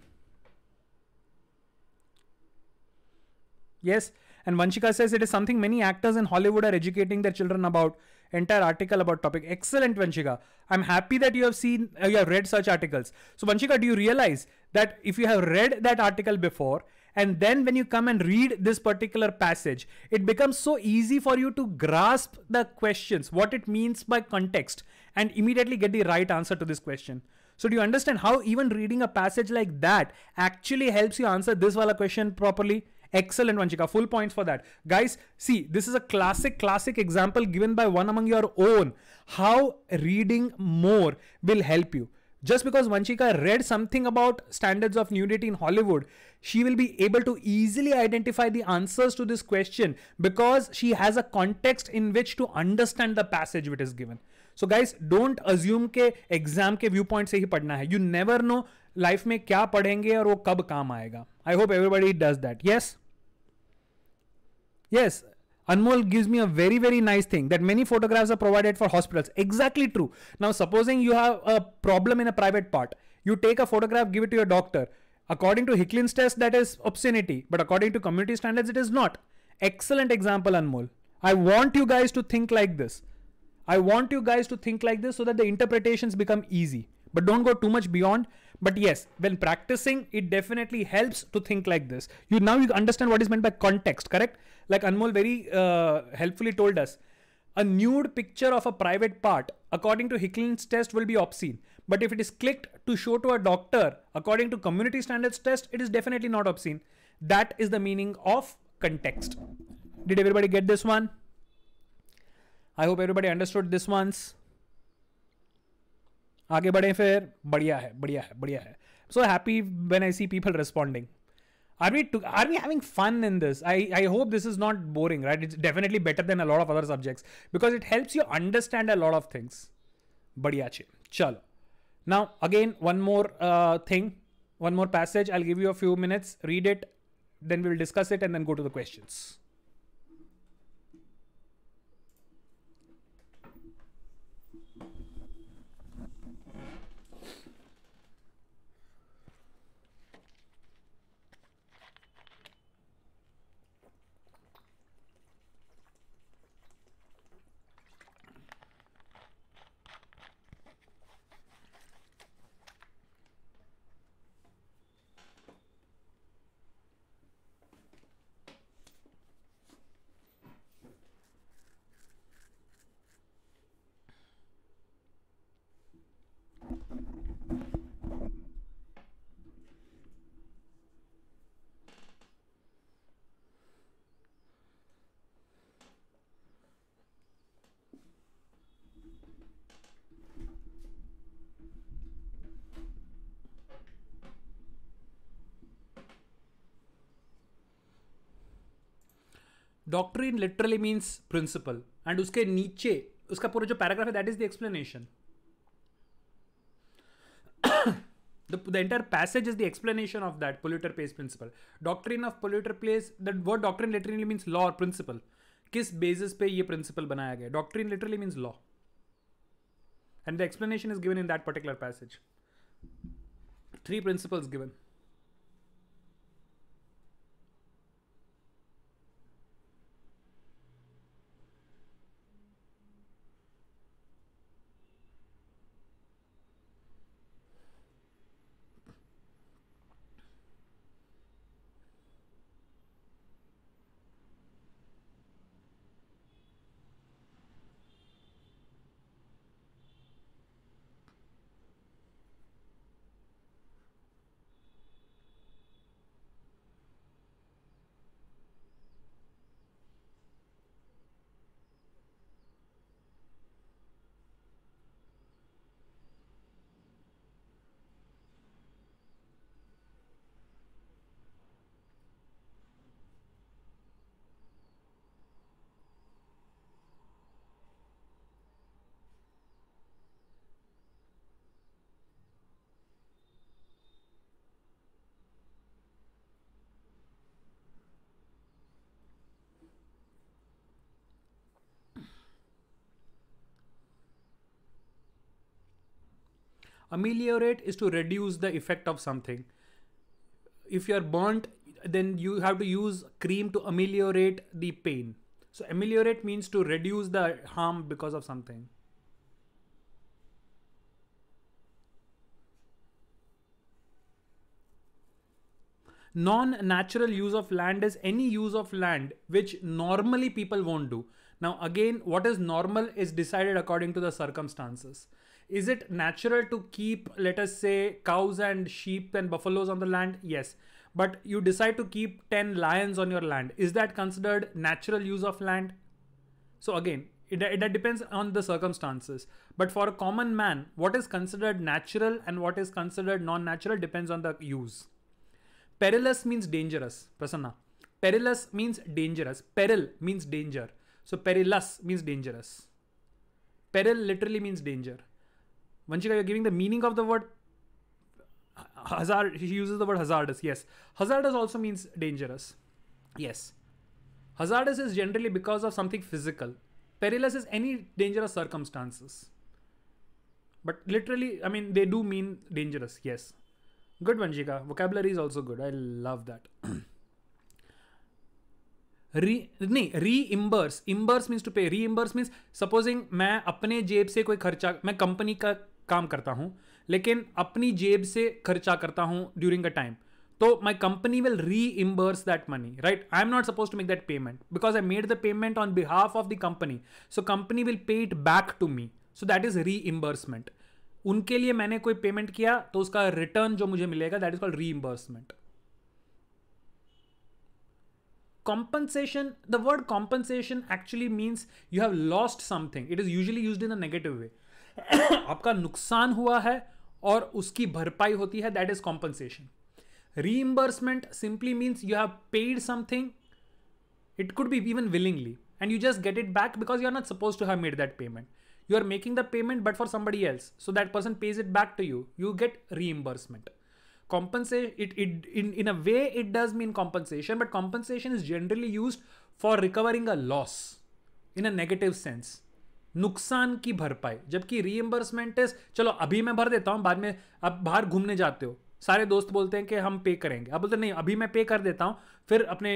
yes and vanshika says it is something many actors in hollywood are educating their children about entire article about topic. Excellent, Vanshika. I'm happy that you have seen, uh, you have read such articles. So Vanshika, do you realize that if you have read that article before, and then when you come and read this particular passage, it becomes so easy for you to grasp the questions, what it means by context, and immediately get the right answer to this question. So do you understand how even reading a passage like that actually helps you answer this wala question properly? Excellent, Vanchika. Full points for that. Guys, see, this is a classic, classic example given by one among your own. How reading more will help you. Just because Vanchika read something about standards of nudity in Hollywood, she will be able to easily identify the answers to this question because she has a context in which to understand the passage which is given. So guys, don't assume के exam के view point से ही पढ़ना है you never know life में क्या पढ़ेंगे और वो कब काम आएगा I hope everybody does that yes Yes, Anmol gives me a very, very nice thing that many photographs are provided for hospitals. Exactly true. Now, supposing you have a problem in a private part, you take a photograph, give it to your doctor. According to Hicklin's test, that is obscenity, but according to community standards, it is not. Excellent example, Anmol. I want you guys to think like this. I want you guys to think like this so that the interpretations become easy. But don't go too much beyond but yes, when practicing, it definitely helps to think like this. You now you understand what is meant by context, correct? Like Anmol very uh, helpfully told us, a nude picture of a private part, according to Hicklin's test, will be obscene. But if it is clicked to show to a doctor, according to community standards test, it is definitely not obscene. That is the meaning of context. Did everybody get this one? I hope everybody understood this once. आगे बढ़े फिर बढ़िया है बढ़िया है बढ़िया है so happy when I see people responding are we to are we having fun in this I I hope this is not boring right it's definitely better than a lot of other subjects because it helps you understand a lot of things बढ़िया अच्छे चलो now again one more thing one more passage I give you a few minutes read it then we'll discuss it and then go to the question doctrine literally means principle and उसके नीचे उसका पूरा जो paragraph है that is the explanation the, the entire passage is the explanation of that polluter pays principle doctrine of polluter pays the word doctrine literally means law or principle किस basis पे ये principle बनाया गया doctrine literally means law and the explanation is given in that particular passage three principles given Ameliorate is to reduce the effect of something. If you are burnt, then you have to use cream to ameliorate the pain. So ameliorate means to reduce the harm because of something. non-natural use of land is any use of land which normally people won't do now again what is normal is decided according to the circumstances is it natural to keep, let us say, cows and sheep and buffaloes on the land? Yes. But you decide to keep 10 lions on your land. Is that considered natural use of land? So again, it, it depends on the circumstances. But for a common man, what is considered natural and what is considered non-natural depends on the use. Perilous means dangerous, Prasanna. Perilous means dangerous. Peril means danger. So perilous means dangerous. Peril literally means danger. Vanchika, you're giving the meaning of the word uh, hazard. He uses the word hazardous. Yes. Hazardous also means dangerous. Yes. Hazardous is generally because of something physical. Perilous is any dangerous circumstances. But literally, I mean, they do mean dangerous. Yes. Good, Vanjika. Vocabulary is also good. I love that. re नहीं reimburse imburse means to pay reimburse means supposing मैं अपने जेब से कोई खर्चा मैं company का काम करता हूं लेकिन अपनी जेब से खर्चा करता हूं ड्यूरिंग अ टाइम तो माई company will reimburse that money right I am not suppose to make that payment because I made the payment on behalf of the company so company will pay it back to me so that is reimbursement उनके लिए मैंने कोई payment किया तो उसका return जो मुझे मिलेगा that is called reimbursement compensation the word compensation actually means you have lost something it is usually use in a negative आपका नुकसान हुआ है और उसकी भरपाई होती है that is compensation reimbursement simply means you have paid something it could be even willingly and you just get it back because you are not suppose to have made that payment you are making the payment but for somebody else so that person pays it back to you you get reimbursement compensation it it in in a way it does mean compensation but compensation is generally use for recovering a loss in a negative sense नुकसान की भरपाई जबकि reimbursement test चलो अभी मैं भर देता हूँ बाद में अब बाहर घूमने जाते हो सारे दोस्त बोलते हैं कि हम पे करेंगे अब बोलते नहीं अभी मैं पे कर देता हूँ फिर अपने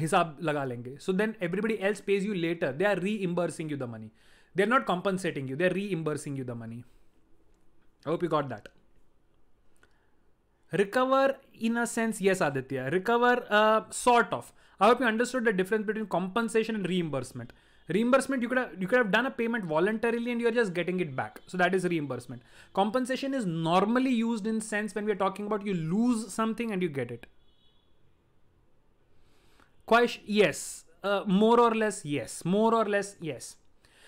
हिसाब लगा लेंगे so then everybody else pays you later they are reimbursing you the money they are not compensating you they are reimbursing you the money I hope you got that recover in a sense yes, Aditya recover sort of I hope you understood the difference between compensation and re reimbursement. reimbursement you could have you could have done a payment voluntarily and you're just getting it back so that is reimbursement compensation is normally used in sense when we're talking about you lose something and you get it Quash, yes uh, more or less yes more or less yes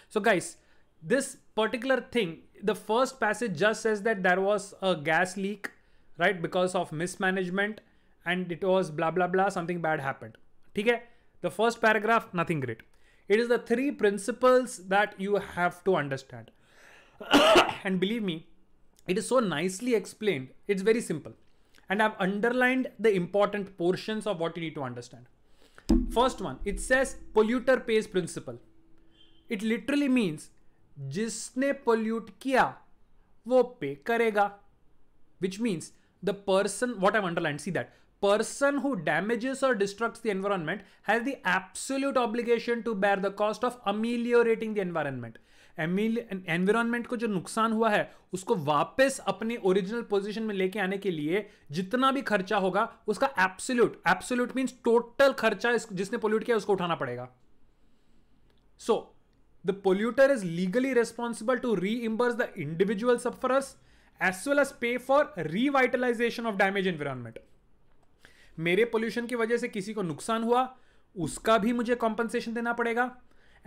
so guys this particular thing the first passage just says that there was a gas leak right because of mismanagement and it was blah blah blah something bad happened okay the first paragraph nothing great it is the three principles that you have to understand. and believe me, it is so nicely explained. It's very simple. And I've underlined the important portions of what you need to understand. First one, it says polluter pays principle. It literally means जिसने pollute किया वो pay करेगा. Which means the person, what I've underlined, see that person who damages or destructs the environment has the absolute obligation to bear the cost of ameliorating the environment environment को जो नुकसान हुआ है उसको वापस अपने ओरिजिनल पोजीशन में लेके आने के लिए जितना भी खर्चा होगा उसका एब्सोल्यूट एब्सोल्यूट मींस टोटल खर्चा जिसने पोल्यूट किया उसको उठाना पड़ेगा so the polluter is legally responsible to reimburse the individual sufferers as well as pay for revitalisation of damage environment मेरे पोल्यूशन की वजह से किसी को नुकसान हुआ उसका भी मुझे कॉम्पनसेशन देना पड़ेगा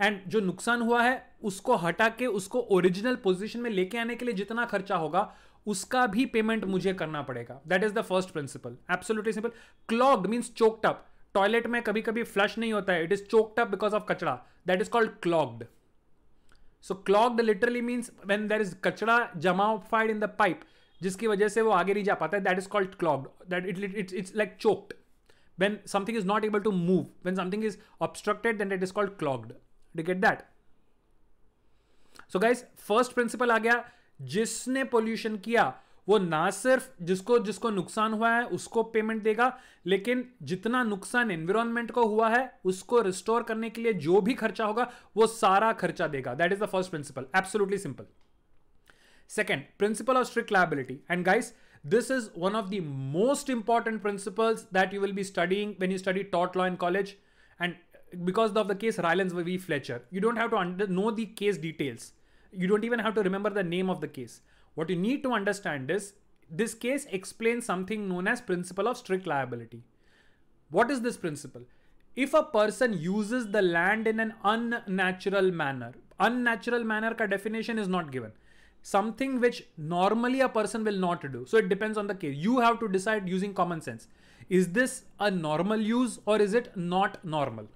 एंड जो नुकसान हुआ है उसको हटा के उसको ओरिजिनल पोजिशन में लेके आने के लिए जितना खर्चा होगा उसका भी पेमेंट मुझे करना पड़ेगा that is the first principle absolutely simple clogged means choked up toilet में कभी कभी फ्लश नहीं होता है it is choked up because of कचड़ा that is called clogged so clogged literally means when there is कचरा जमाफाइड इन द पाइप जिसकी वजह से वो आगे नहीं जा पाता है that is called clogged that it it's it's like choked when something is not able to move when something is obstructed then it is called clogged do get that so guys first principle आ गया जिसने pollution किया वो ना सिर्फ जिसको जिसको नुकसान हुआ है उसको पेमेंट देगा लेकिन जितना नुकसान एनवायरमेंट को हुआ है उसको रिस्टोर करने के लिए जो भी खर्चा होगा वो सारा खर्चा देगा that is the first principle absolutely simple Second, principle of strict liability. And guys, this is one of the most important principles that you will be studying when you study tort law in college. And because of the case Rylands v. Fletcher, you don't have to know the case details. You don't even have to remember the name of the case. What you need to understand is this case explains something known as principle of strict liability. What is this principle? If a person uses the land in an unnatural manner, unnatural manner ka definition is not given something which normally a person will not do. So it depends on the case. You have to decide using common sense. Is this a normal use or is it not normal?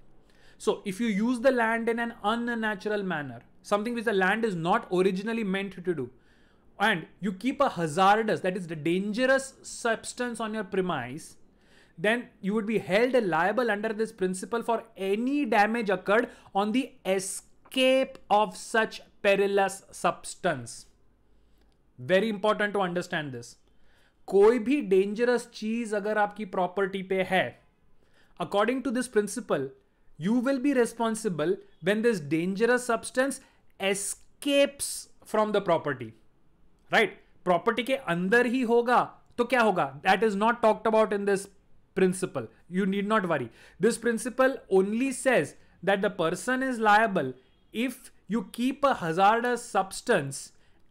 So if you use the land in an unnatural manner, something which the land is not originally meant to do, and you keep a hazardous, that is the dangerous substance on your premise, then you would be held liable under this principle for any damage occurred on the escape of such perilous substance. Very important to understand this कोई भी dangerous चीज अगर आपकी property पे है according to this principle you will be responsible when this dangerous substance escapes from the property right property के अंदर ही होगा तो क्या होगा that is not talked about in this principle you need not worry this principle only says that the person is liable if you keep a hazardous substance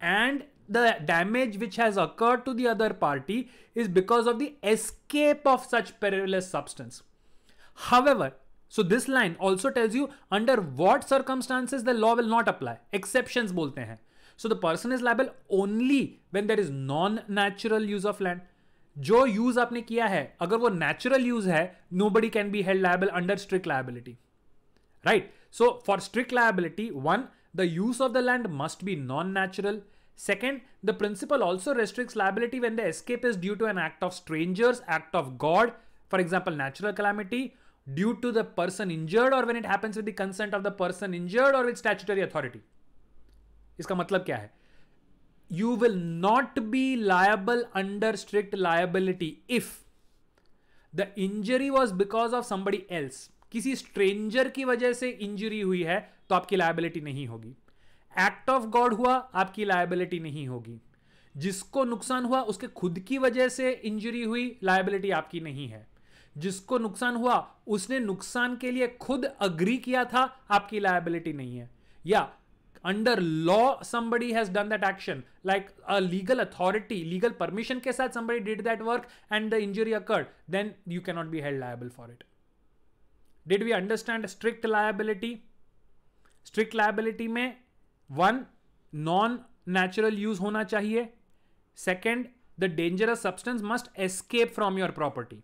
and the damage which has occurred to the other party is because of the escape of such perilous substance. However, so this line also tells you under what circumstances the law will not apply. Exceptions bolte hain. So the person is liable only when there is non-natural use of land. जो use आपने किया है अगर वो natural use है nobody can be held liable under strict liability. Right. So for strict liability, one the use of the land must be non-natural. Second, the principle also restricts liability when the escape is due to an act of strangers, act of God, for example, natural calamity, due to the person injured or when it happens with the consent of the person injured or with statutory authority. इसका मतलब क्या है You will not be liable under strict liability if the injury was because of somebody else. किसी stranger की वजह से injury हुई है तो आपकी लाइबिलिटी नहीं होगी एक्ट ऑफ गॉड हुआ आपकी लाइबिलिटी नहीं होगी जिसको नुकसान हुआ उसके खुद की वजह से इंजरी हुई लाइबिलिटी आपकी नहीं है जिसको नुकसान हुआ उसने नुकसान के लिए खुद अग्री किया था आपकी लाइबिलिटी नहीं है या under law somebody has done that action like a legal authority legal permission के साथ somebody did that work and the injury occurred then you cannot be held liable for it did we understand strict liability strict liability में one non natural use होना चाहिए second the dangerous substance must escape from your property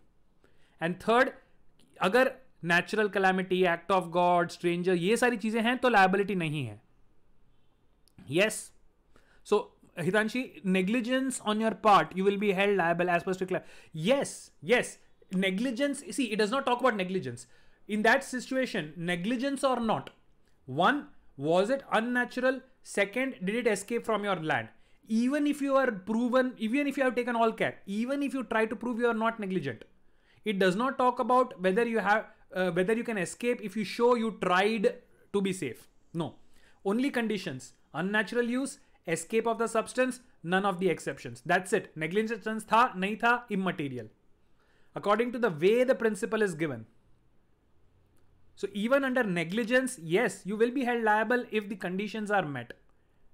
and third अगर natural calamity act of God stranger ये सारी चीजें हैं तो liability नहीं है yes so Hitanshi negligence on your part you will be held liable as per strict yes yes negligence see it does not talk about negligence in that situation negligence और not one Was it unnatural? Second, did it escape from your land? Even if you are proven, even if you have taken all care, even if you try to prove you are not negligent, it does not talk about whether you have uh, whether you can escape if you show you tried to be safe. No, only conditions: unnatural use, escape of the substance, none of the exceptions. That's it. Negligence tha, nahi tha, immaterial. According to the way the principle is given. So even under negligence, yes, you will be held liable if the conditions are met.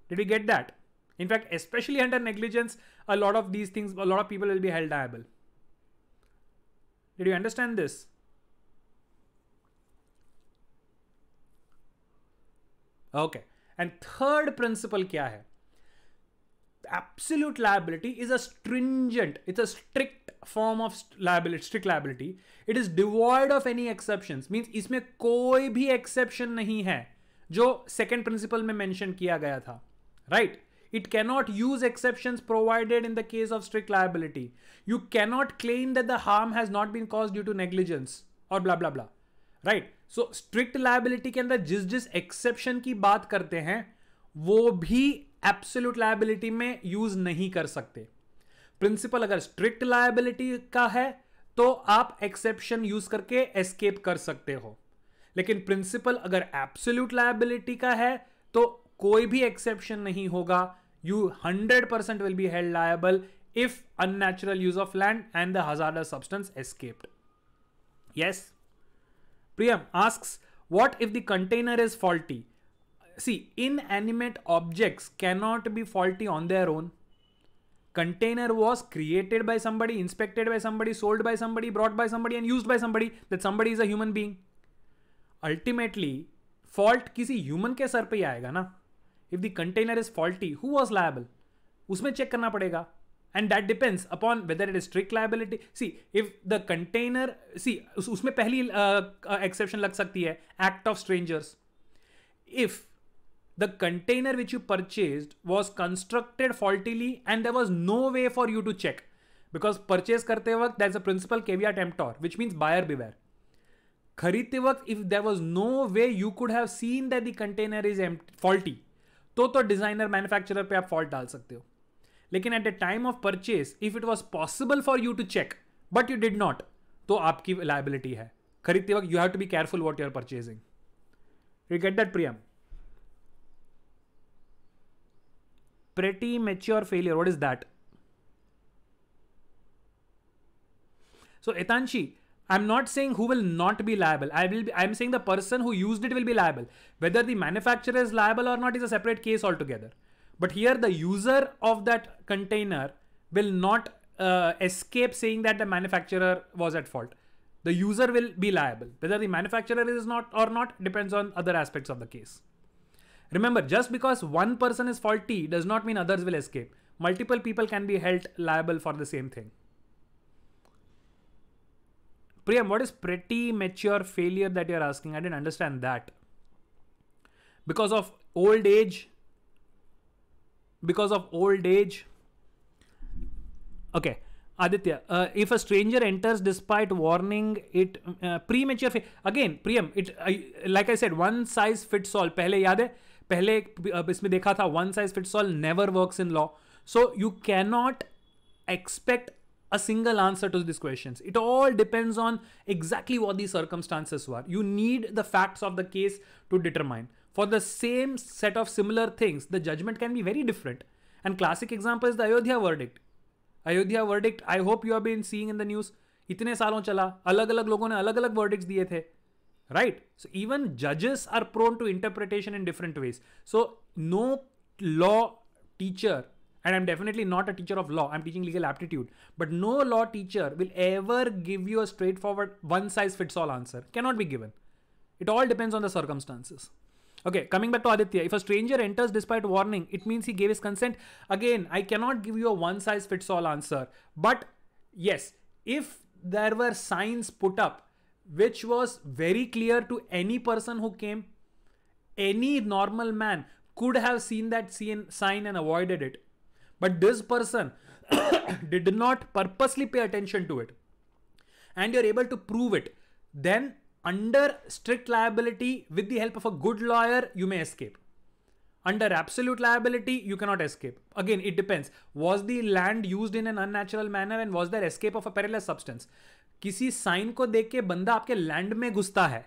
Did we get that? In fact, especially under negligence, a lot of these things, a lot of people will be held liable. Did you understand this? Okay. And third principle kya hai? Absolute liability is a stringent, it's a strict form of liability strict liability it is devoid of any exception means इसमें कोई भी exception नहीं है जो second principal में mention किया गया था right right? It cannot use exceptions provided in the case of strict liability. You cannot claim that the harm has not been caused due to negligence or blah blah blah. Right? So strict liability के अंदर जिस जिस exception की बात करते हैं वो भी absolute liability में use नहीं कर सकते प्रिंसिपल अगर स्ट्रिक्ट लाइबिलिटी का है तो आप एक्सेप्शन यूज करके एस्केप कर सकते हो लेकिन प्रिंसिपल अगर एब्सोल्यूट लाइबिलिटी का है तो कोई भी एक्सेप्शन नहीं होगा you hundred percent will be held liable if unnatural use of land and the hazard substance escaped yes Priyam ask what if the container is faulty see inanimate object cannot be faulty on their own container was created by somebody, inspected by somebody, sold by somebody, brought by somebody, and used by somebody, that somebody is a human being. Ultimately, fault किसी human के सर पे ही आएगा ना if the container is faulty who was liable उसमें check करना पड़ेगा and that depends upon whether it is strict liability see if the container see उसमें पहली एक्सेप्शन uh, uh, लग सकती है act of strangers if the container which you purchased was constructed faultily and there was no way for you to check because purchase karte वक्त there's a principle caveat emptor which means buyer beware खरीदते वक्त if there was no way you could have seen that the container is faulty तो तो designer manufacturer पे आप fault डाल सकते हो लेकिन at the time of purchase if it was possible for you to check but you did not तो आपकी लाइबिलिटी है खरीदते वक्त you have to be careful what you are purchasing you get that Priyam pretty mature failure. What is that? So Etanshi, I'm not saying who will not be liable. I will. Be, I'm saying the person who used it will be liable. Whether the manufacturer is liable or not is a separate case altogether. But here the user of that container will not uh, escape saying that the manufacturer was at fault. The user will be liable. Whether the manufacturer is not or not depends on other aspects of the case. Remember, just because one person is faulty does not mean others will escape. Multiple people can be held liable for the same thing. Priyam, what is pretty mature failure that you're asking? I didn't understand that. Because of old age, because of old age. Okay, Aditya, uh, if a stranger enters despite warning, it uh, premature. Again, Priyam, it uh, like I said, one size fits all. पहले याद है पहले इसमें देखा था one size fits all never works in law so you can not expect a single answer to these questions. It all depends on exactly what the circumstances were. You need the facts of the case to determine. For the same set of similar things, the judgment can be very different. And classic example is the Ayodhya verdict. Ayodhya verdict, I hope you have been seeing in the news. इतने सालों चला अलग अलग लोगों ने अलग अलग verdicts दिए थे right? So even judges are prone to interpretation in different ways. So no law teacher, and I'm definitely not a teacher of law, I'm teaching legal aptitude, but no law teacher will ever give you a straightforward one size fits all answer. Cannot be given. It all depends on the circumstances. Okay, coming back to Aditya, if a stranger enters despite warning, it means he gave his consent. Again, I cannot give you a one size fits all answer, but yes, if there were signs put up which was very clear to any person who came. Any normal man could have seen that sign and avoided it. But this person did not purposely pay attention to it. And you're able to prove it. Then, under strict liability, with the help of a good lawyer, you may escape. Under absolute liability, you cannot escape. Again, it depends. Was the land used in an unnatural manner and was there escape of a perilous substance? किसी sign को देख के बंदा आपके land में घुसता है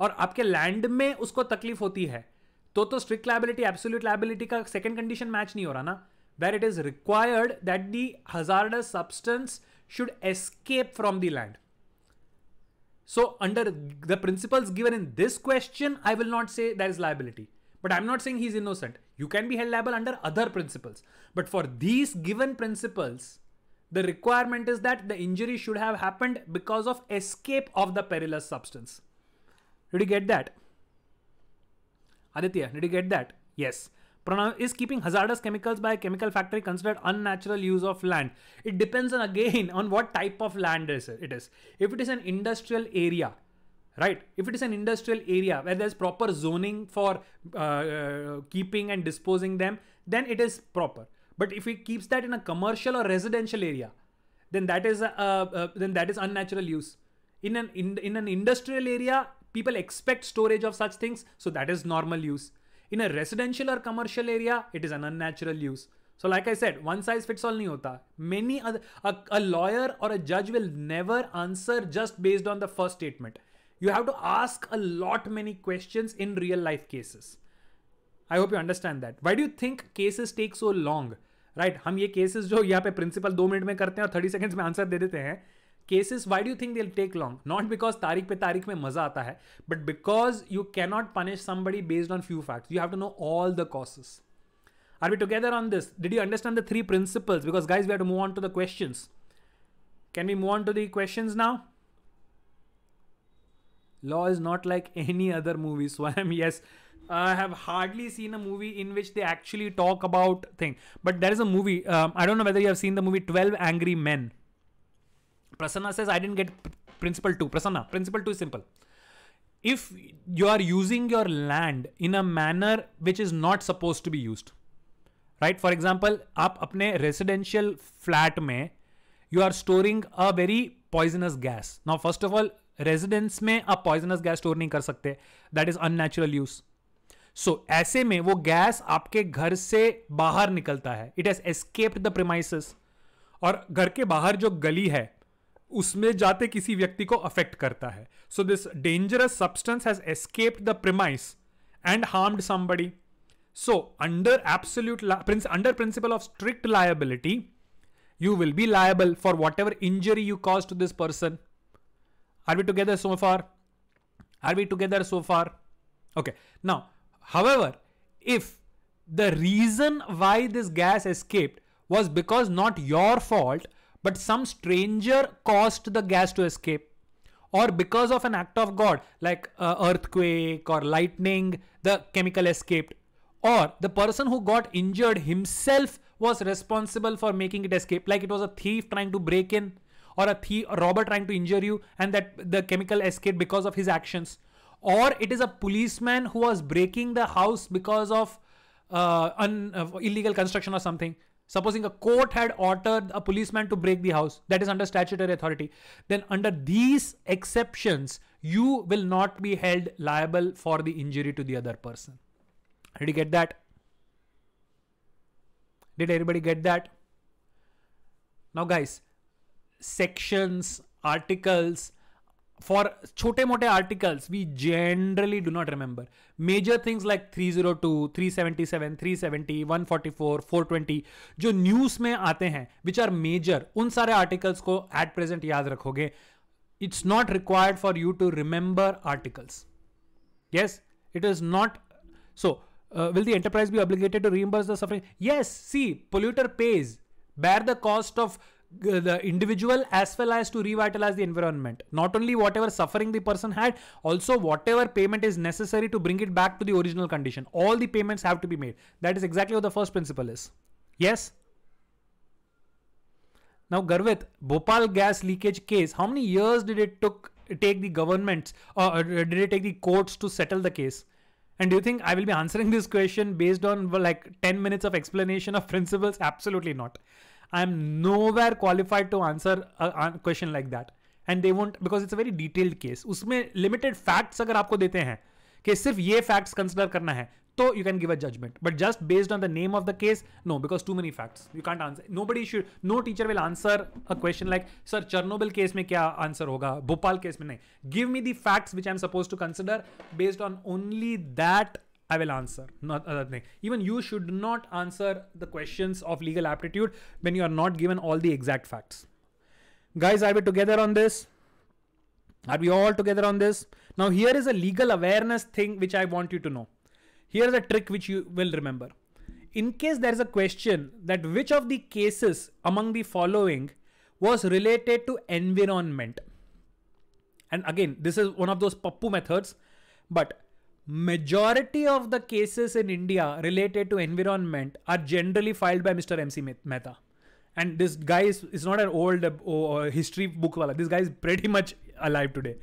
और आपके लैंड में उसको तकलीफ होती है तो तो स्ट्रिक्ट लाइबिलिटी एब्सोल्यूट लाइबिलिटी का सेकंड कंडीशन मैच नहीं हो रहा ना where it is required that the hazard substance should escape from the land so under the principles given in this question I will not say that is liability am not not he is innocent you can be held liable under other principles but for these given principles The requirement is that the injury should have happened because of escape of the perilous substance. Did you get that? Aditya, did you get that? Yes. is keeping hazardous chemicals by a chemical factory considered unnatural use of land. It depends on again on what type of land is it is. If it is an industrial area, right? If it is an industrial area where there's proper zoning for uh, uh, keeping and disposing them, then it is proper. But if he keeps that in a commercial or residential area, then that is uh, uh, then that is unnatural use. In an in, in an industrial area, people expect storage of such things, so that is normal use. In a residential or commercial area, it is an unnatural use. So, like I said, one size fits all nahi Many other, a, a lawyer or a judge will never answer just based on the first statement. You have to ask a lot many questions in real life cases. I hope you understand that why do think cases take so long right हम ये cases जो यहाँ पे principal दो minute में करते हैं और थर्टी सेकेंड्स में आंसर दे देते हैं केसेस वाई डू थिंक दिल टेक लॉन्ग नॉट बिकॉज तारीख पे तारीख में मजा आता है but because you cannot punish somebody based on few facts you have to know all the causes Are we together on this? Did you understand the three principles? Because guys, we have to move on to the questions. Can we move on to the questions now? Law is not like any other movie. So I yes. I have hardly seen a movie in which they actually talk about thing. But there is a movie. Um, I don't know whether you have seen the movie Twelve Angry Men. Prasanna says I didn't get principle two. Prasanna, principle two is simple. If you are using your land in a manner which is not supposed to be used, right? For example, up apne residential flat में you are storing a very poisonous gas. Now, first of all, residence me a poisonous gas store नहीं kar sakte. That is unnatural use. So so, ऐसे में वो gas आपके घर से बाहर निकलता है it has escaped the premises और घर के बाहर जो गली है उसमें जाते किसी व्यक्ति को अफेक्ट करता है so this dangerous substance has escaped the premise and harmed somebody so under absolute under principle of strict liability will be liable for whatever injury you cause to this person are we together so far are we together so far okay now However, if the reason why this gas escaped was because not your fault, but some stranger caused the gas to escape, or because of an act of God like uh, earthquake or lightning, the chemical escaped, or the person who got injured himself was responsible for making it escape, like it was a thief trying to break in, or a thief, a robber trying to injure you, and that the chemical escaped because of his actions or it is a policeman who was breaking the house because of uh, un, uh, illegal construction or something. Supposing a court had ordered a policeman to break the house, that is under statutory authority. Then, under these exceptions, you will not be held liable for the injury to the other person. Did you get that? Did everybody get that? Now, guys, sections, articles, for छोटे मोटे articles we generally do not remember major things like 302, 377, 370, 144, 420 जो news में आते हैं which are major उन सारे articles को eight present याद रखोगे it's not required for you to remember articles yes it is not so will the enterprise be obligated to reimburse differing suffering see polluter pays bear the cost of Uh, the individual as well as to revitalize the environment. Not only whatever suffering the person had, also whatever payment is necessary to bring it back to the original condition. All the payments have to be made. That is exactly what the first principle is. Yes? Now, Garvit, Bhopal gas leakage case, how many years did it took take the governments or uh, uh, did it take the courts to settle the case? And do you think I will be answering this question based on like 10 minutes of explanation of principles? Absolutely not. I am nowhere qualified to answer a, a question like and they won't because it's very detailed case उसमें limited facts अगर आपको देते हैं कि सिर्फ ये facts consider करना है तो you can give a judgment but just based on the name of the case no because too many facts you can't answer nobody should no teacher will answer a question like sir Chernobyl case में क्या answer होगा Bhopal case में नहीं give me the facts which I am suppose to consider based on only that I will answer, not other thing. Even you should not answer the questions of legal aptitude when you are not given all the exact facts. Guys, are we together on this? Are we all together on this? Now, here is a legal awareness thing which I want you to know. Here is a trick which you will remember. In case there is a question that which of the cases among the following was related to environment. And again, this is one of those pappu methods. But majority of the cases in India related to environment are generally filed by Mr. MC Mehta. And this guy is, is not an old uh, uh, history book. Wala. This guy is pretty much alive today.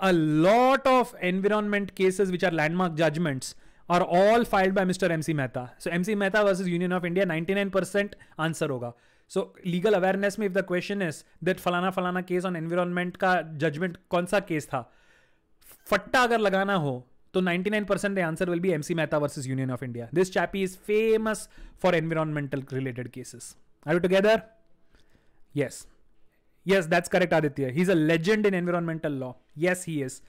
A lot of environment cases, which are landmark judgments, are all filed by Mr. MC Mehta. So MC Mehta versus Union of India, 99% answer hoga. So legal awareness me if the question is that फलाना फलाना case on environment का judgment कौन case था फट्टा अगर लगाना हो तो 99% percent answer will be MC Mehta versus Union of India this chappie is famous for environmental related cases are you together yes yes that's correct Aditya he is a legend in environmental law yes he is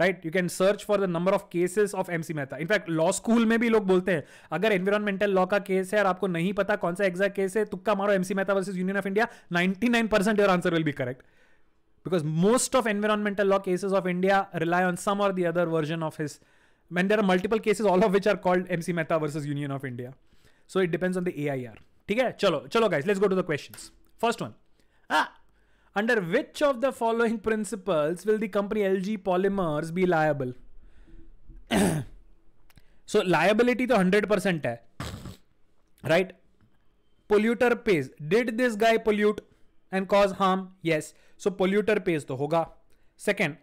right you can search for the number of cases of M C Mehta in fact law school में भी लोग बोलते हैं अगर environmental law का case है और आपको नहीं पता कौन सा एग्जैक्ट केस है तुक्का मारो MC Mehta versus Union of India ninety nine percent your answer will be correct because most of environmental law cases of India rely on some or the other version of his. And there are multiple cases, all of which are called MC Mehta versus Union of India. So it depends on the AIR. Okay, chalo, chalo guys let's go to the questions. First one. Ah, under which of the following principles will the company LG Polymers be liable? so liability the 100% है. Right? Polluter pays. Did this guy pollute and cause harm? Yes. So polluter pays to hoga. Second,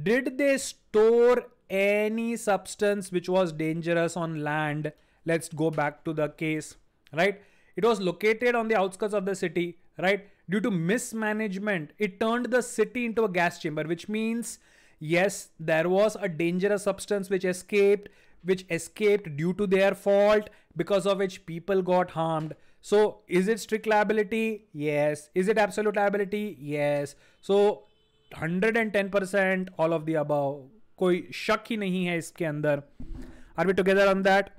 did they store any substance which was dangerous on land? Let's go back to the case, right? It was located on the outskirts of the city, right? Due to mismanagement, it turned the city into a gas chamber, which means yes, there was a dangerous substance which escaped, which escaped due to their fault, because of which people got harmed. So is it strict liability? Yes. Is it absolute liability? Yes. So 110% all of the above. कोई शक ही नहीं है इसके अंदर are we together on that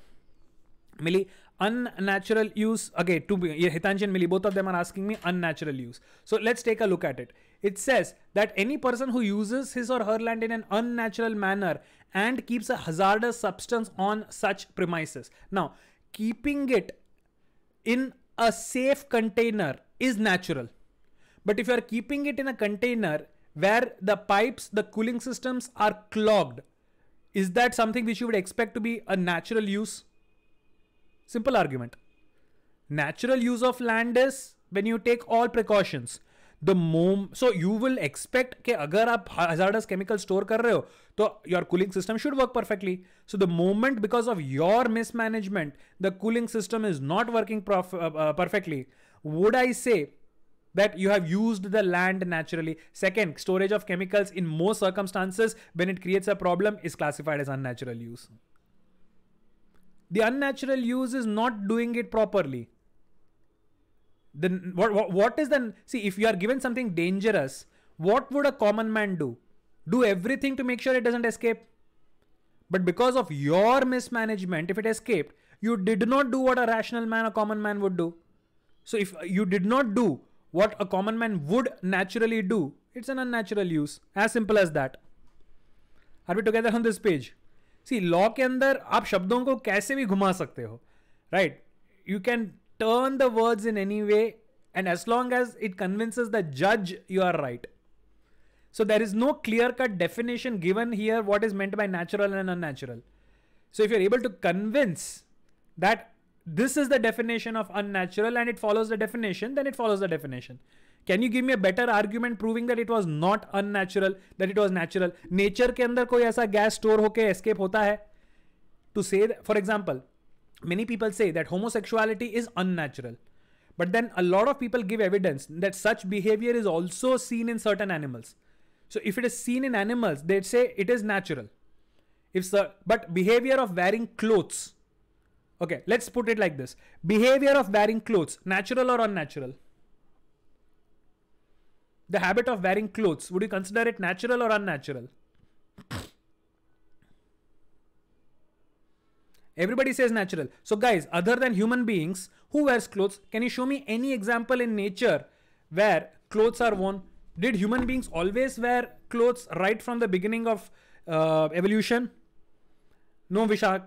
मिली unnatural use again to be Hitanji Mili both of them are asking me unnatural use so let's take a look at it it says that any person who uses his or her land in an unnatural manner and keeps a hazardous substance on such premises now keeping it in a safe container is natural. But if you are keeping it in a container where the pipes, the cooling systems are clogged, is that something which you would expect to be a natural use? Simple argument. Natural use of land is when you take all precautions. The moment so you will expect कि अगर आप hazardous chemical store कर रहे हो तो your cooling system should work perfectly so the moment because of your mismanagement the cooling system is not working perfectly would I say that you have used the land naturally. Second, storage of chemicals in most circumstances when it creates a problem is classified as unnatural use. The unnatural use is not doing it properly. Then what, what, what is then? See, if you are given something dangerous, what would a common man do? Do everything to make sure it doesn't escape. But because of your mismanagement, if it escaped, you did not do what a rational man, a common man would do. So if you did not do what a common man would naturally do, it's an unnatural use. As simple as that. Are we together on this page? see law ke andar aap shabdon ko kaise bhi ghuma sakte ho right you can turn the words in any way and as long as it convinces the judge you are right. So there is no clear cut definition given here what is meant by natural and unnatural. So if you're able to convince that this is the definition of unnatural and it follows the definition, then it follows the definition. Can you give me a better argument proving that it was not unnatural, that it was natural? Nature के अंदर कोई ऐसा gas store होके escape hota hai. To say, that, for example, many people say that homosexuality is unnatural. But then a lot of people give evidence that such behavior is also seen in certain animals. So if it is seen in animals, they'd say it is natural. If so, but behavior of wearing clothes. Okay, let's put it like this. Behavior of wearing clothes, natural or unnatural? The habit of wearing clothes, would you consider it natural or unnatural? Everybody says natural. So guys, other than human beings, who wears clothes? Can you show me any example in nature where clothes are worn? Did human beings always wear clothes right from the beginning of uh, evolution? No, Vishak,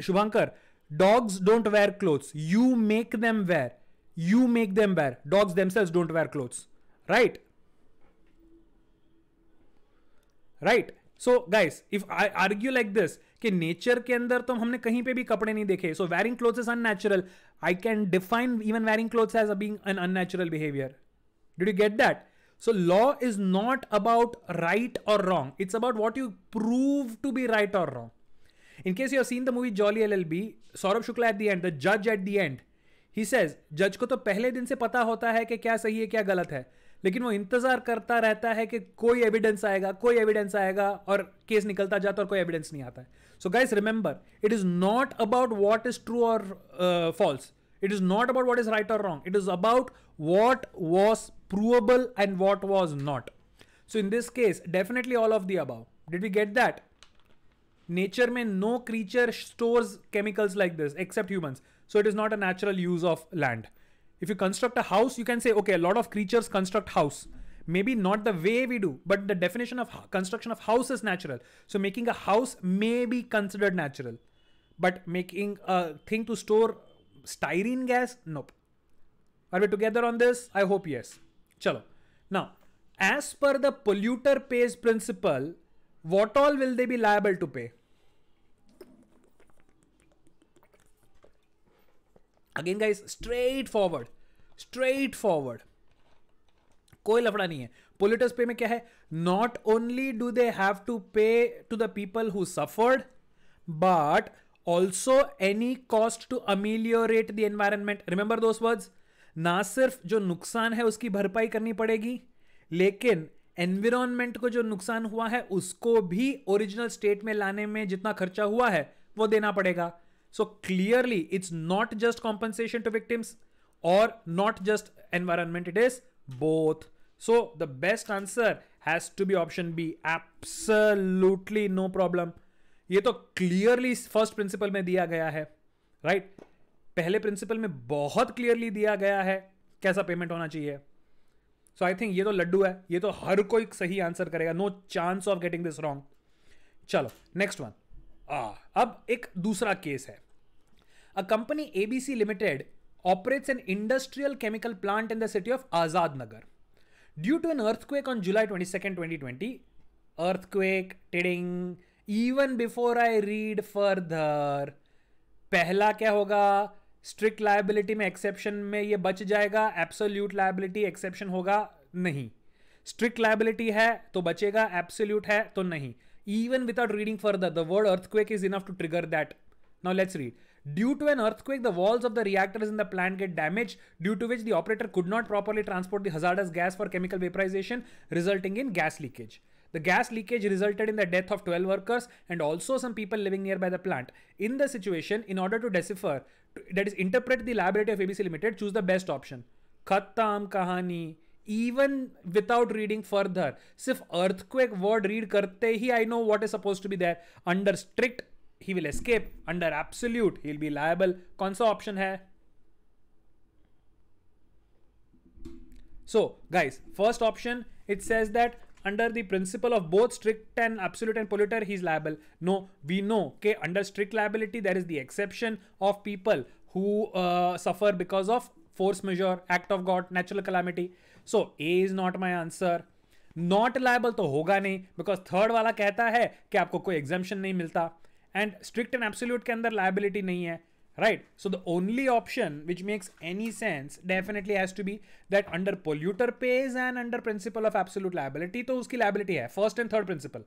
Shubhankar. Dogs don't wear clothes. You make them wear. You make them wear. Dogs themselves don't wear clothes. Right? Right? So guys if I argue like this कि nature के अंदर तो हमने कहीं पे भी कपड़े नहीं देखे so wearing cloth is unnatural I can define even wearing cloth as being an unnatural behaviour did you get that so law is not about right और wrong it's about what you prove to be right और wrong In case you have seen the movie Jolly LLB, Saurabh Shukla at the end, the judge at the end, he says, जज को तो पहले दिन से पता होता है कि क्या सही है क्या गलत है लेकिन वो इंतजार करता रहता है कि कोई एविडेंस आएगा कोई एविडेंस आएगा और केस निकलता जाता और कोई एविडेंस नहीं आता है so guys remember it is not about what is true और false it is not about what is right और wrong it is about what was provable and what was not so in this case definitely all of the above did we get that nature में no creature stores chemicals like this except human so it is not a natural use of land If you construct a house, you can say, okay, a lot of creatures construct house. Maybe not the way we do, but the definition of construction of house is natural. So making a house may be considered natural, but making a thing to store styrene gas, nope. Are we together on this? I hope yes. Chalo. Now, as per the polluter pays principle, what all will they be liable to pay? Again guys straightforward straightforward कोई लफड़ा नहीं है polluters pays में क्या है not only do they have to pay to the people who suffered but also any cost to ameliorate the environment remember दोस्त words ना सिर्फ जो नुकसान है उसकी भरपाई करनी पड़ेगी लेकिन एनवायरमेंट को जो नुकसान हुआ है उसको भी ओरिजिनल स्टेट में लाने में जितना खर्चा हुआ है वो देना पड़ेगा So clearly, it's not just compensation to victims or not just environment, it is both. So the best answer has to be option B. Absolutely no problem. ये तो क्लियरली फर्स्ट प्रिंसिपल में दिया गया है राइट right? पहले principal में बहुत clearly दिया गया है कैसा पेमेंट होना चाहिए सो आई थिंक ये तो लड्डू है ये तो हर कोई सही आंसर करेगा no chance of getting this wrong चलो नेक्स्ट वन आ, अब एक दूसरा केस है a company ABC limited operates an industrial chemical plant in the city of Azad Nagar due to an earthquake on July twenty second twenty twenty earthquake टेडिंग even before I read further पहला क्या होगा strict liability में exception में ये बच जाएगा absolute liability exception होगा नहीं स्ट्रिक्ट लाइबिलिटी है तो बचेगा एप्सोल्यूट है तो नहीं Even without reading further, the word earthquake is enough to trigger that. Now let's read. Due to an earthquake, the walls of the reactors in the plant get damaged, due to which the operator could not properly transport the hazardous gas for chemical vaporization, resulting in gas leakage. The gas leakage resulted in the death of 12 workers and also some people living nearby the plant. In the situation, in order to decipher, to, that is, interpret the liability of ABC Limited, choose the best option. Khatam kahani. Even without reading further, सिर्फ earthquake word read करते ही I know what is supposed to be there. Under strict, he will escape. Under absolute, he will be liable. Liable कौन है So guys, first option, it says that under the principle of both strict and absolute and polluter, he's liable. No, we know, okay, under strict liability, there is the exception of people who uh, suffer because of force majeure, act of God, natural calamity. So A is not my answer not liable तो होगा नहीं because third वाला कहता है कि आपको कोई एग्जामेशन नहीं मिलता एंड स्ट्रिक्ट एंड एब्सोल्यूट के अंदर लाइबिलिटी नहीं है right so the only option which makes any sense definitely has to be that under polluter pays and under principle of absolute liability तो उसकी लाइबिलिटी है फर्स्ट एंड थर्ड प्रिंसिपल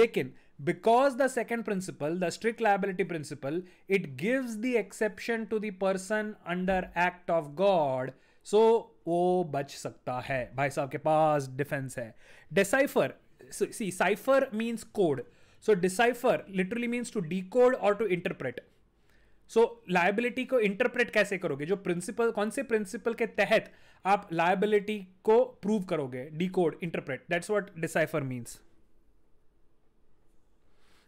लेकिन because the second principle the strict liability principle it gives the exception to दर्सन under act of God so so, वो बच सकता है भाई साहब के पास डिफेंस है decipher see cipher means code so decipher literally means to decode और टू इंटरप्रेट सो लाइबिलिटी को इंटरप्रेट कैसे करोगे जो प्रिंसिपल कौन से प्रिंसिपल के तहत आप लाइबिलिटी को प्रूव करोगे decode interpret that's what decipher means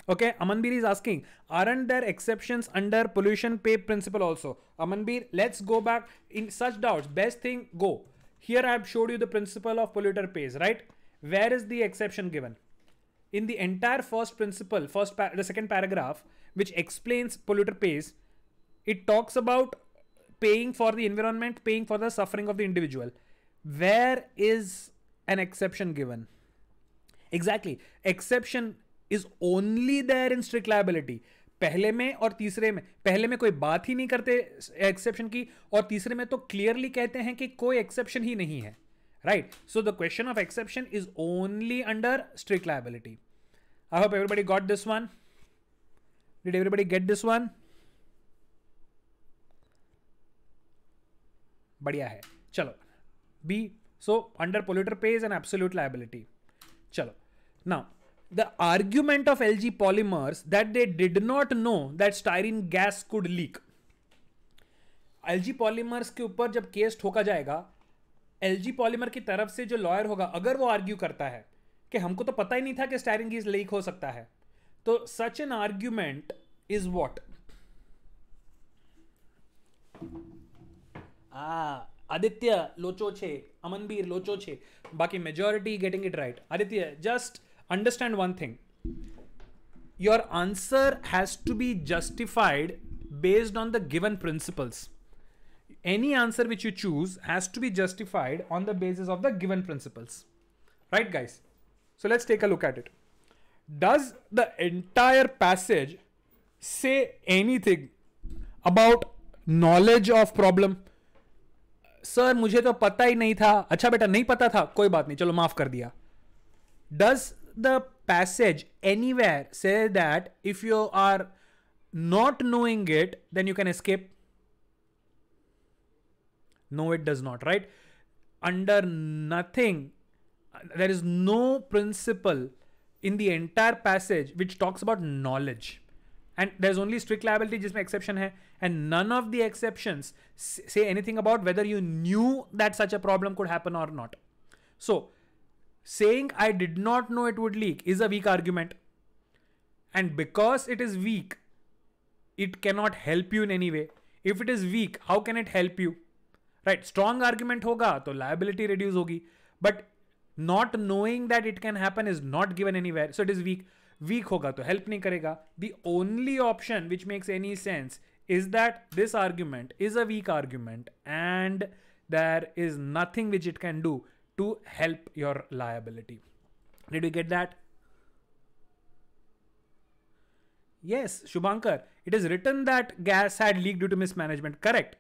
Okay, Amanbir is asking, aren't there exceptions under pollution pay principle also? Amanbir, let's go back in such doubts. Best thing, go. Here I have showed you the principle of polluter pays, right? Where is the exception given? In the entire first principle, first the second paragraph, which explains polluter pays, it talks about paying for the environment, paying for the suffering of the individual. Where is an exception given? Exactly. Exception is only there in strict liability पहले में और तीसरे में पहले में कोई बात ही नहीं करते एक्सेप्शन की और तीसरे में तो क्लियरली कहते हैं कि कोई एक्सेप्शन ही नहीं है right so the question of exception is only under strict liability I hope everybody got this one did everybody get this one बढ़िया है चलो B so under polluter pays and absolute liability चलो now the argument of LG polymers that they did not know that styrene gas could leak. LG polymers के ऊपर जब case ठोका जाएगा LG polymer की तरफ से जो लॉयर होगा अगर वो आर्ग्यू करता है कि हमको तो पता ही नहीं था कि स्टायरिंग गैस लीक हो सकता है तो such an argument is what Aditya लोचो छे अमनबीर लोचो छे बाकी majority getting it right Aditya just understand one thing your answer has to be justified based on the given principles any answer which you choose has to be justified on the basis of the given principles right guys so let's take a look at it does the entire passage say anything about knowledge of problem sir मुझे तो पता ही नहीं था अच्छा बेटा नहीं पता था कोई बात नहीं चलो माफ कर दिया does the passage anywhere say that if you are not knowing it, then you can escape? No, it does not, right? Under nothing, there is no principle in the entire passage which talks about knowledge. And there's only strict liability, just exception hai. And none of the exceptions say anything about whether you knew that such a problem could happen or not. So saying I did not know it would leak is a weak argument. And because it is weak, it cannot help you in any way. If it is weak, how can it help you? Right? Strong argument hoga, to liability reduce hogi. But not knowing that it can happen is not given anywhere. So it is weak. Weak hoga to help nahi karega. The only option which makes any sense is that this argument is a weak argument and there is nothing which it can do to help your liability. Did you get that? Yes, Shubhankar, it is written that gas had leaked due to mismanagement. Correct.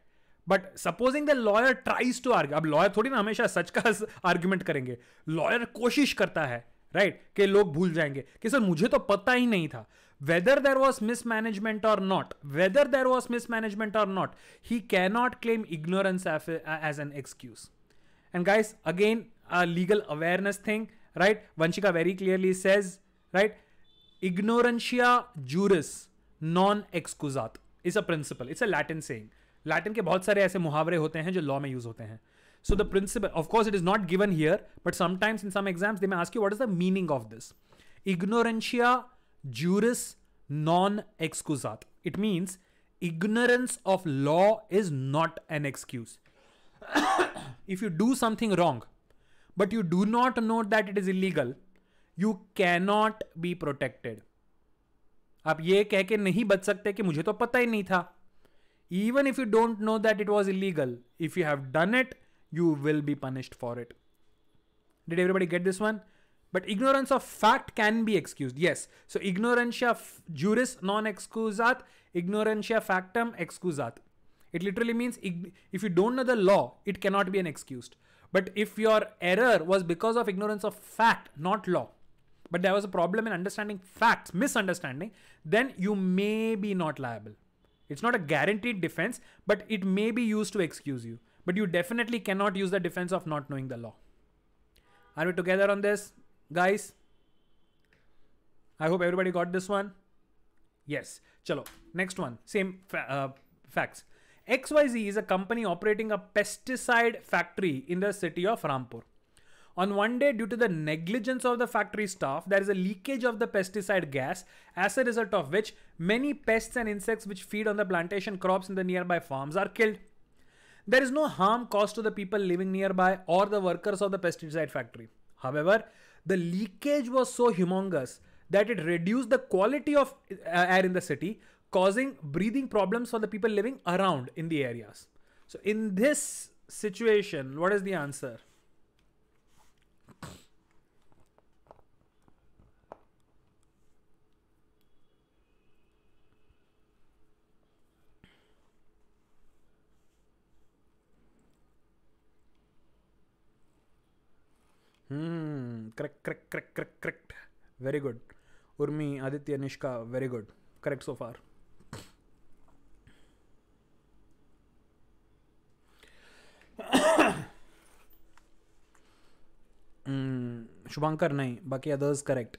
But supposing the lawyer tries to argue अब lawyer थोड़ी ना हमेशा सच का argument करेंगे lawyer कोशिश करता है right right? कि लोग भूल जाएंगे कि सर मुझे तो पता ही नहीं था वेदर देर वॉज मिसमैनेजमेंट और not whether there was mismanagement और not he cannot claim ignorance as an excuse And guys, again, a legal awareness thing, right? Vanchika very clearly says, right? Ignorantia juris non excusat is a principle. It's a Latin saying. Latin ke bahut sare aise muhavre hote hain jo law mein use hote hain. So the principle, of course, it is not given here, but sometimes in some exams they may ask you, what is the meaning of this? Ignorantia juris non excusat. It means ignorance of law is not an excuse if you do something wrong, but you do not know that it is illegal, you cannot be protected. आप ये कह के नहीं बच सकते कि मुझे तो पता ही नहीं था even if you don't know that it was illegal if you have done it you will be punished for it did everybody get this one but ignorance of fact can be excused yes so ignorantia juris non excusat ignorantia factum excusat it literally means if you don't know the law, it cannot be an excused. But if your error was because of ignorance of fact, not law, but there was a problem in understanding facts, misunderstanding, then you may be not liable. It's not a guaranteed defense, but it may be used to excuse you. But you definitely cannot use the defense of not knowing the law. Are we together on this, guys? I hope everybody got this one. Yes. Chalo. Next one. Same fa- uh, facts. XYZ is a company operating a pesticide factory in the city of Rampur. On one day, due to the negligence of the factory staff, there is a leakage of the pesticide gas, as a result of which, many pests and insects which feed on the plantation crops in the nearby farms are killed. There is no harm caused to the people living nearby or the workers of the pesticide factory. However, the leakage was so humongous that it reduced the quality of uh, air in the city, causing breathing problems for the people living around in the areas. So in this situation, what is the answer? Hmm, correct, correct, correct, correct, correct. Very good. Urmi, Aditya, Nishka, very good. Correct so far. Shubhankar नहीं बाकी others correct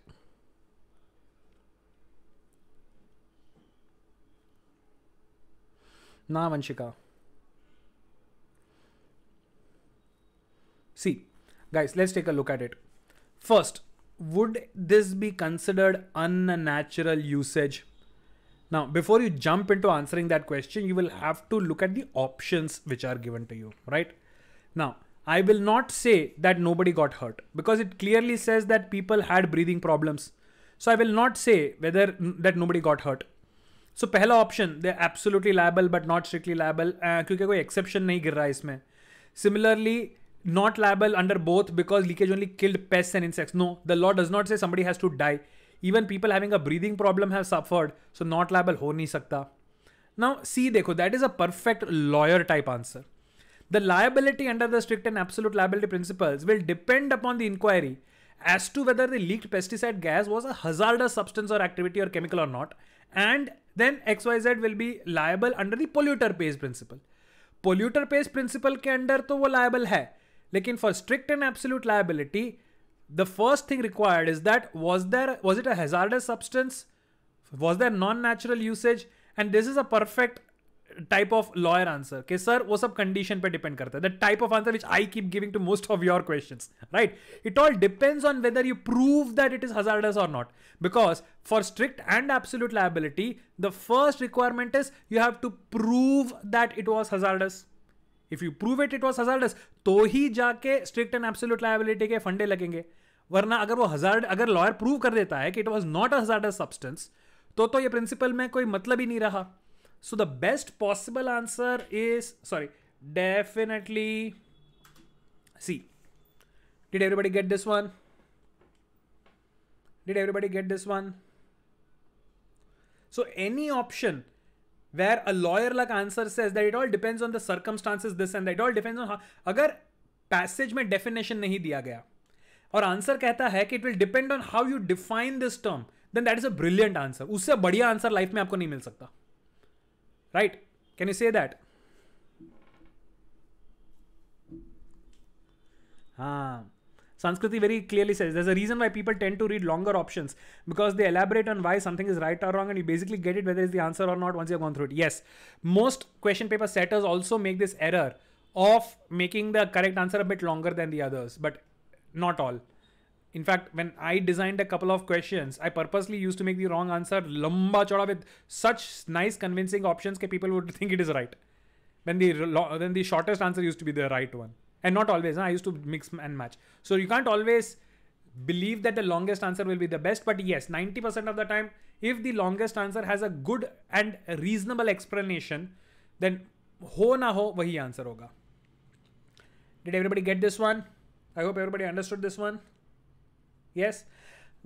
ना Vanshika see guys let's take a look at it first would this be considered unnatural usage now before you jump into answering that question you will have to look at the options which are given to you right now I will not say that nobody got hurt because it clearly says that people had breathing problems. So I will not say whether that nobody got hurt. So pehla option, they're absolutely liable but not strictly liable because uh, exception nahi gir raha isme. Similarly, not liable under both because leakage only killed pests and insects. No, the law does not say somebody has to die. Even people having a breathing problem have suffered. So not liable ho nahi sakta. Now see, dekho, that is a perfect lawyer type answer the liability under the strict and absolute liability principles will depend upon the inquiry as to whether the leaked pesticide gas was a hazardous substance or activity or chemical or not. And then XYZ will be liable under the polluter pays principle. Polluter pays principle के under तो वो liable है लेकिन for strict and absolute liability the first thing required is that was there was it a hazardous substance was there non-natural usage and this is a perfect type of lawyer answer कि sir वो सब condition पे depend करता है the type of answer which I keep giving to most of your questions right it all depends on whether you prove that it is hazardous और not because for strict and absolute liability the first requirement is you have to prove that it was hazardous if you prove it it was hazardous तो ही जाके strict and absolute liability के फंडे लगेंगे वरना अगर वो हजार अगर लॉयर प्रूव कर देता है कि it was not a hazardous substance तो तो ये प्रिंसिपल में कोई मतलब ही नहीं रहा So the best possible answer is, sorry, definitely C. Did everybody get this one? Did everybody get this one? So any option where a lawyer like answer says that it all depends on the circumstances this and that it all depends on how agar passage mein definition nahi diya gaya और answer कहता है कि it will depend on how you define this term then that is a brilliant answer उससे बढ़िया answer life में आपको नहीं मिल सकता Right? Can you say that? Ah. Sanskriti very clearly says there's a reason why people tend to read longer options because they elaborate on why something is right or wrong and you basically get it whether it's the answer or not once you've gone through it. Yes, most question paper setters also make this error of making the correct answer a bit longer than the others, but not all. In fact, when I designed a couple of questions, I purposely used to make the wrong answer lamba choda with such nice convincing options that people would think it is right. When the then the shortest answer used to be the right one. And not always, huh? I used to mix and match. So you can't always believe that the longest answer will be the best but yes 90% of the time if the longest answer has a good and reasonable explanation then ho na ho wahi answer hoga did everybody get this one i hope everybody understood this one Yes,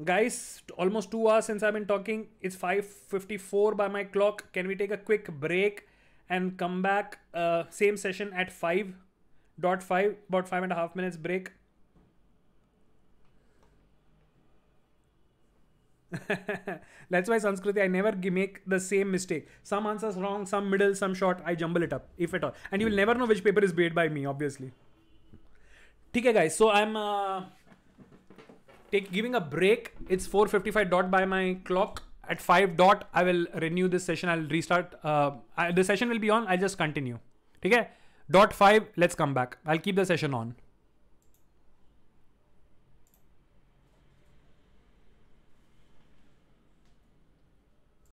guys, almost two hours since I've been talking. It's 5.54 by my clock. Can we take a quick break and come back uh, same session at 5 dot 5, about five and a half minutes break. That's why Sanskriti, I never make the same mistake. Some answers wrong, some middle, some short. I jumble it up, if at all. And you will hmm. never know which paper is made by me, obviously. Okay, guys. So I'm. Uh take, giving a break. It's 4.55 dot by my clock. At 5 dot, I will renew this session. I'll restart. Uh, I, the session will be on. I'll just continue. Okay. Dot 5, let's come back. I'll keep the session on.